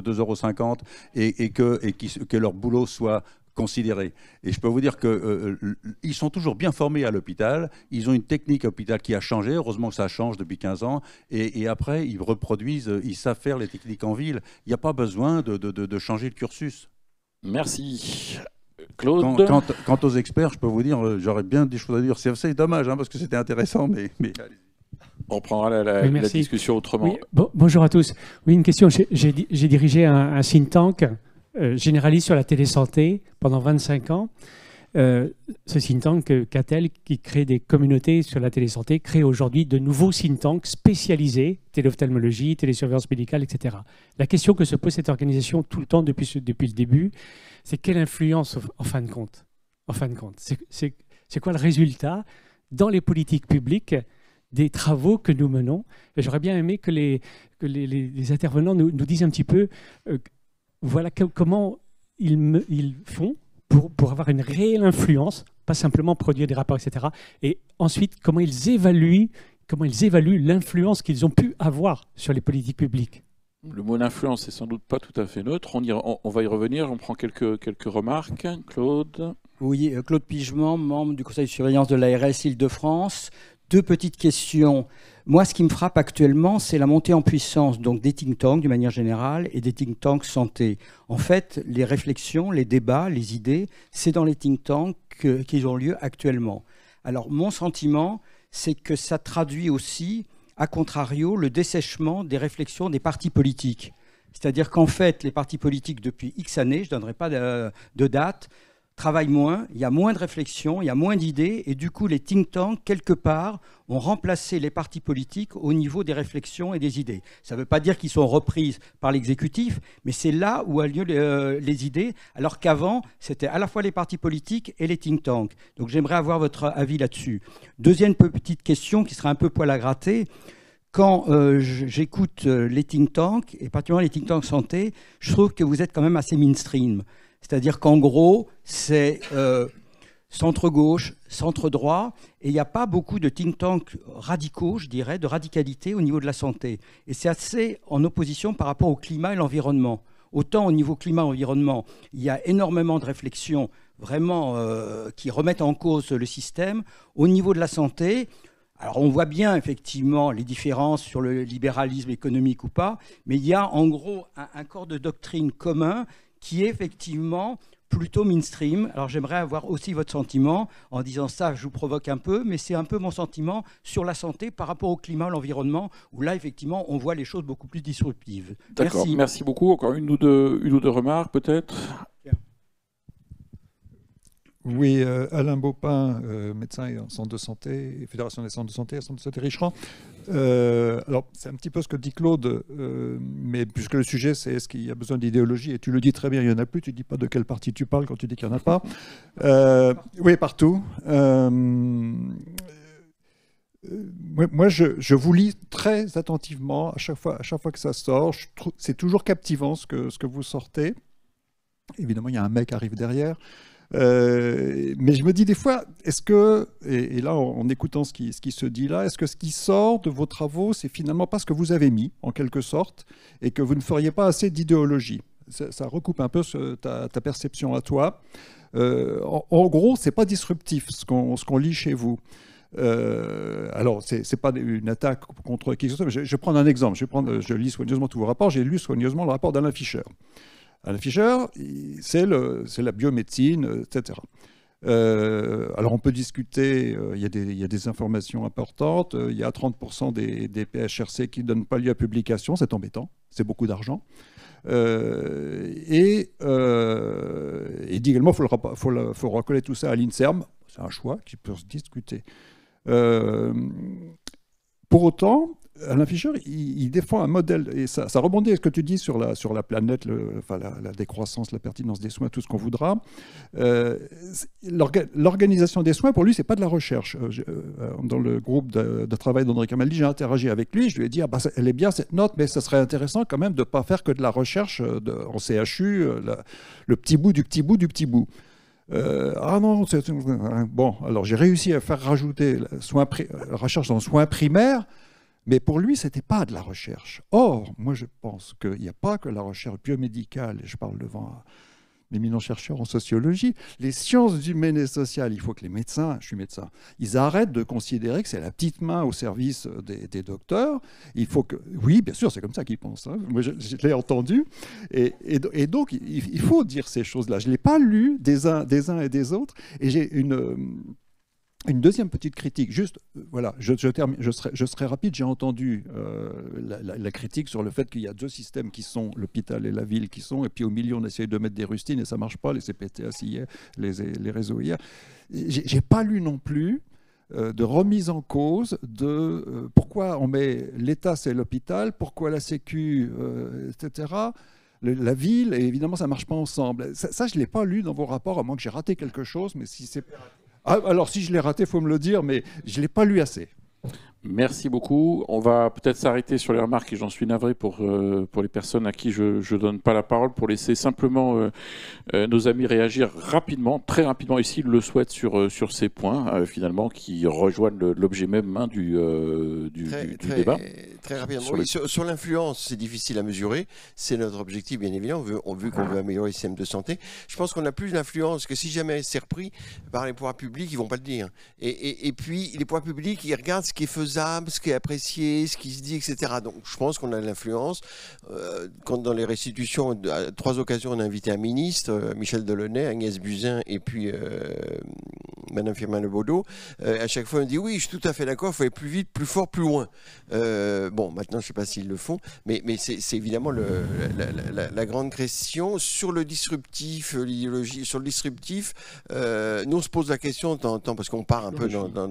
euros et, et, que, et que leur boulot soit considéré. Et je peux vous dire qu'ils euh, euh, sont toujours bien formés à l'hôpital. Ils ont une technique à l'hôpital qui a changé. Heureusement que ça change depuis 15 ans. Et, après, ils reproduisent, euh, ils savent faire les techniques en ville. Il n'y a pas besoin de, de, de, changer le cursus. Merci. Claude. quant, aux experts, je peux vous dire, j'aurais bien des choses à dire. C'est dommage, hein, parce que c'était intéressant, mais, mais on prendra la, discussion autrement. bonjour à tous. Oui, une question. J'ai dirigé un, un think tank euh, généralise généraliste sur la télésanté pendant 25 ans. Euh, ce think tank euh, Catel, qui crée des communautés sur la télésanté, crée aujourd'hui de nouveaux think tanks spécialisés, téléophtalmologie, télésurveillance médicale, etc. La question que se pose cette organisation tout le temps depuis, depuis le début, c'est quelle influence en fin de compte En fin de compte, c'est quoi le résultat dans les politiques publiques des travaux que nous menons. J'aurais bien aimé que les, que les, intervenants nous, disent un petit peu voilà comment ils, font pour, avoir une réelle influence, pas simplement produire des rapports, etc. Et ensuite, comment ils évaluent comment ils évaluent l'influence qu'ils ont pu avoir sur les politiques publiques. Le mot influence n'est sans doute pas tout à fait neutre. On, va y revenir. On prend quelques, quelques remarques. Claude Oui, euh, Claude Pigement, membre du conseil de surveillance de l'ARS ile de france Deux petites questions. Moi, ce qui me frappe actuellement, c'est la montée en puissance donc des think tanks, de manière générale, et des think tanks santé. En fait, les réflexions, les débats, les idées, c'est dans les think tanks qu'ils ont lieu actuellement. Alors, mon sentiment, c'est que ça traduit aussi, à contrario, le dessèchement des réflexions des partis politiques. C'est-à-dire qu'en fait, les partis politiques, depuis X années, je ne donnerai pas de date, travaillent moins, il y a moins de réflexion, il y a moins d'idées, et du coup les think tanks, quelque part, ont remplacé les partis politiques au niveau des réflexions et des idées. Ça ne veut pas dire qu'ils sont reprises par l'exécutif, mais c'est là où a lieu euh, les, idées, alors qu'avant, c'était à la fois les partis politiques et les think tanks. Donc j'aimerais avoir votre avis là-dessus. Deuxième petite question qui sera un peu poil à gratter quand euh, j'écoute euh, les think tanks, et particulièrement les think tanks santé, je trouve que vous êtes quand même assez mainstream. C'est-à-dire qu'en gros, c'est euh, centre-gauche, centre-droit, et il n'y a pas beaucoup de think tanks radicaux, je dirais, de radicalité au niveau de la santé. Et c'est assez en opposition par rapport au climat et l'environnement. Autant au niveau climat-environnement, il y a énormément de réflexions vraiment euh, qui remettent en cause le système. Au niveau de la santé, alors on voit bien effectivement les différences sur le libéralisme économique ou pas, mais il y a en gros un corps de doctrine commun qui est effectivement plutôt mainstream. Alors j'aimerais avoir aussi votre sentiment en disant ça, je vous provoque un peu, mais c'est un peu mon sentiment sur la santé par rapport au climat, l'environnement, où là effectivement on voit les choses beaucoup plus disruptives. D'accord, merci. merci. beaucoup. Encore une ou deux, une ou deux remarques peut-être oui, euh, Alain Baupin, euh, médecin médecin en centre de santé, Fédération des centres de santé, centre de santé Richerand. Euh, alors, c'est un petit peu ce que dit Claude, mais puisque le sujet, c'est est-ce qu'il y a besoin d'idéologie Et tu le dis très bien, il n'y en a plus. Tu ne dis pas de quelle partie tu parles quand tu dis qu'il n'y en a pas. oui, partout. Moi, je, vous lis très attentivement à chaque fois, chaque fois que ça sort. C'est toujours captivant ce que, ce que vous sortez. Évidemment, il y a un mec qui arrive derrière. Euh, mais je me dis des fois, est-ce que, et, là en, écoutant ce qui, ce qui se dit là, est-ce que ce qui sort de vos travaux, c'est finalement pas ce que vous avez mis, en quelque sorte, et que vous ne feriez pas assez d'idéologie ça, recoupe un peu ta, perception à toi. Euh, en, gros, c'est pas disruptif ce qu'on lit chez vous. Euh, alors, ce n'est pas une attaque contre qui que ce soit. Je, vais prendre un exemple. Je, je lis soigneusement tous vos rapports. J'ai lu soigneusement le rapport d'Alain Fischer. Alain Fischer, c'est la biomédecine, euh, etc. Euh, alors on peut discuter, euh, il, y a des, informations importantes, il y a 30% des, PHRC qui ne donnent pas lieu à publication, c'est embêtant, c'est beaucoup d'argent. et, dit également, il faut, faut, recoller tout ça à l'INSERM, c'est un choix qui peut se discuter. pour autant, Alain Fischer, il, défend un modèle, et ça, ça, rebondit à ce que tu dis sur la, sur la planète, enfin, la, décroissance, la pertinence des soins, tout ce qu'on voudra. Euh, l'organisation des soins, pour lui, c'est pas de la recherche. Euh, euh, dans le groupe de, travail d'André Kamaldi, j'ai interagi avec lui, je lui ai dit, ah, bah, elle est bien cette note, mais ça serait intéressant quand même de ne pas faire que de la recherche de, en CHU, le petit bout du petit bout du petit bout. ah non, bon, alors j'ai réussi à faire rajouter soins, recherche le soins primaires mais pour lui, ce n'était pas de la recherche. Or, moi, je pense qu'il n'y a pas que la recherche biomédicale, et je parle devant euh, mes éminent chercheurs en sociologie, les sciences humaines et sociales, il faut que les médecins, je suis médecin, ils arrêtent de considérer que c'est la petite main au service euh, des, docteurs. Il faut que, oui, bien sûr, c'est comme ça qu'ils pensent. Hein. Moi, je, l'ai entendu. Et, et, donc, il, faut dire ces choses-là. Je ne l'ai pas lu des uns, des uns et des autres. Et j'ai une euh, une deuxième petite critique, juste, euh, voilà, je, termine, je, serai, je, serai, rapide, j'ai entendu euh, la, critique sur le fait qu'il y a deux systèmes qui sont, l'hôpital et la ville qui sont, et puis au milieu on essaye de mettre des rustines et ça ne marche pas, les CPTS les, les réseaux hier. J'ai pas lu non plus euh, de remise en cause de pourquoi on met l'État c'est l'hôpital, pourquoi la Sécu, etc la ville, et évidemment, ça ne marche pas ensemble. Ça, je ne l'ai pas lu dans vos rapports, à moins que j'ai raté quelque chose, mais si c'est... Ah, alors si je l'ai raté, faut me le dire, mais je ne l'ai pas lu assez. Merci beaucoup. On va peut-être s'arrêter sur les remarques et j'en suis navré pour, euh, pour les personnes à qui je ne donne pas la parole pour laisser simplement euh, euh, nos amis réagir rapidement, très rapidement ici, le souhaitent sur, sur ces points finalement qui rejoignent l'objet même hein, du, du, débat. Très rapidement. Sur, oui, sur, l'influence, c'est difficile à mesurer. C'est notre objectif, bien évidemment, vu, on, vu qu'on veut améliorer le système de santé. Je pense qu'on a plus d'influence que si jamais c'est repris par les pouvoirs publics, ils ne vont pas le dire. Et, et, et puis, les pouvoirs publics, ils regardent ce qui est âmes, ce qui est apprécié, ce qui se dit, etc. Donc je pense qu'on a de l'influence. Euh, quand dans les restitutions, à trois occasions, on a invité un ministre, euh, Michel Delaunay, Agnès Buzyn et puis euh, Madame Firmin Lebaudot, euh, à chaque fois on dit oui, je suis tout à fait d'accord, il faut aller plus vite, plus fort, plus loin. bon, maintenant je ne sais pas s'ils le font, mais, mais c'est évidemment la, grande question sur le disruptif, l'idéologie, sur le disruptif. nous on se pose la question de temps en temps parce qu'on part un peu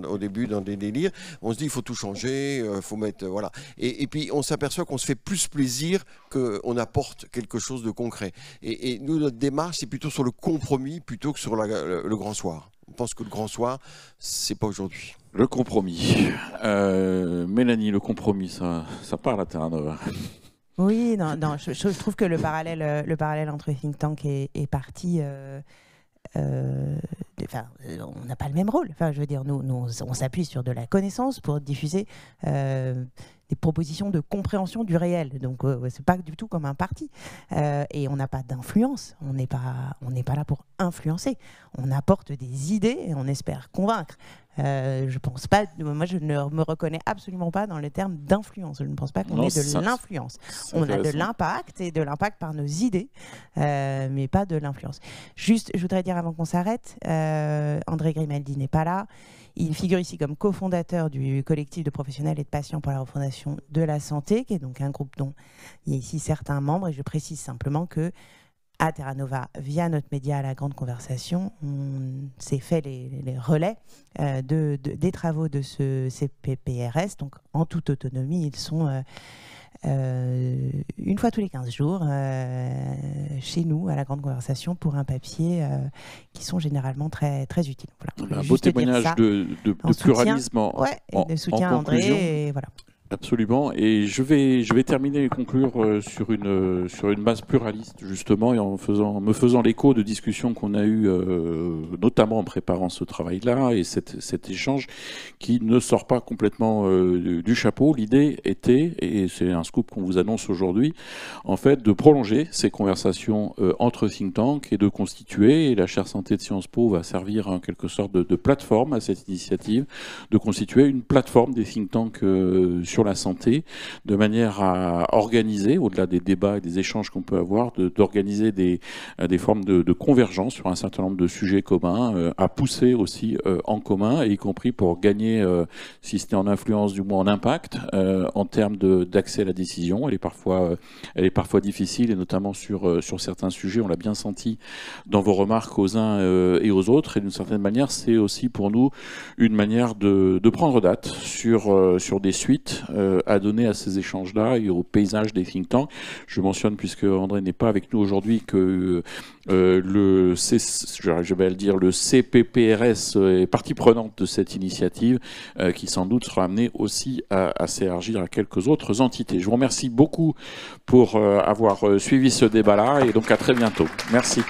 au début dans des délires. On se dit il faut tout changer, euh, faut mettre euh, voilà. Et, et, puis on s'aperçoit qu'on se fait plus plaisir qu'on apporte quelque chose de concret. Et, et nous notre démarche c'est plutôt sur le compromis plutôt que sur le, grand soir. On pense que le grand soir c'est pas aujourd'hui. Le compromis, euh, Mélanie, le compromis ça, ça parle à Nova. Oui, non, non je, trouve que le parallèle, le parallèle entre think tank et, parti enfin, euh, on n'a pas le même rôle. Enfin, je veux dire, nous, on s'appuie sur de la connaissance pour diffuser euh, des propositions de compréhension du réel. Donc, ce euh, c'est pas du tout comme un parti. et on n'a pas d'influence. On n'est pas, on n'est pas là pour influencer. On apporte des idées et on espère convaincre. je pense pas. Moi, je ne me reconnais absolument pas dans le terme d'influence. Je ne pense pas qu'on ait de l'influence. On a de l'impact et de l'impact par nos idées, mais pas de l'influence. Juste, je voudrais dire avant qu'on s'arrête. Euh, André Grimaldi n'est pas là. Il figure ici comme cofondateur du collectif de professionnels et de patients pour la refondation de la santé, qui est donc un groupe dont il y a ici certains membres. Et je précise simplement que à Terra Nova, via notre média à la grande conversation, on s'est fait les, relais euh, des travaux de ce CPPRS. Donc en toute autonomie, ils sont... Euh, euh, une fois tous les 15 jours euh, chez nous à la Grande Conversation pour un papier euh, qui sont généralement très, très utiles. Un beau témoignage de, pluralisme en, de soutien à André. Absolument. Et je vais, je vais terminer et conclure euh, sur une, euh, sur une base pluraliste, justement, et en, faisant, me faisant l'écho de discussions qu'on a eues, euh, notamment en préparant ce travail-là et cet échange qui ne sort pas complètement du, chapeau. L'idée était, et c'est un scoop qu'on vous annonce aujourd'hui, en fait, de prolonger ces conversations entre think tanks et de constituer, et la chaire santé de Sciences Po va servir en quelque sorte de, de plateforme à cette initiative, de constituer une plateforme des think tanks sur sur la santé, de manière à organiser, au-delà des débats et des échanges qu'on peut avoir, d'organiser des, euh, des formes de, convergence sur un certain nombre de sujets communs, euh, à pousser aussi euh, en commun, et y compris pour gagner, si c'était en influence, du moins en impact, en termes d'accès à la décision. Elle est parfois, elle est parfois difficile, et notamment sur, sur certains sujets, on l'a bien senti dans vos remarques aux uns et aux autres, et d'une certaine manière, c'est aussi pour nous une manière de, prendre date sur, sur des suites euh, à donner à ces échanges-là et au paysage des think tanks. Je mentionne, puisque André n'est pas avec nous aujourd'hui, que euh, le, je vais le, dire, le CPPRS euh, est partie prenante de cette initiative, qui sans doute sera amenée aussi à, à s'élargir à quelques autres entités. Je vous remercie beaucoup pour avoir suivi ce débat-là et donc à très bientôt. Merci.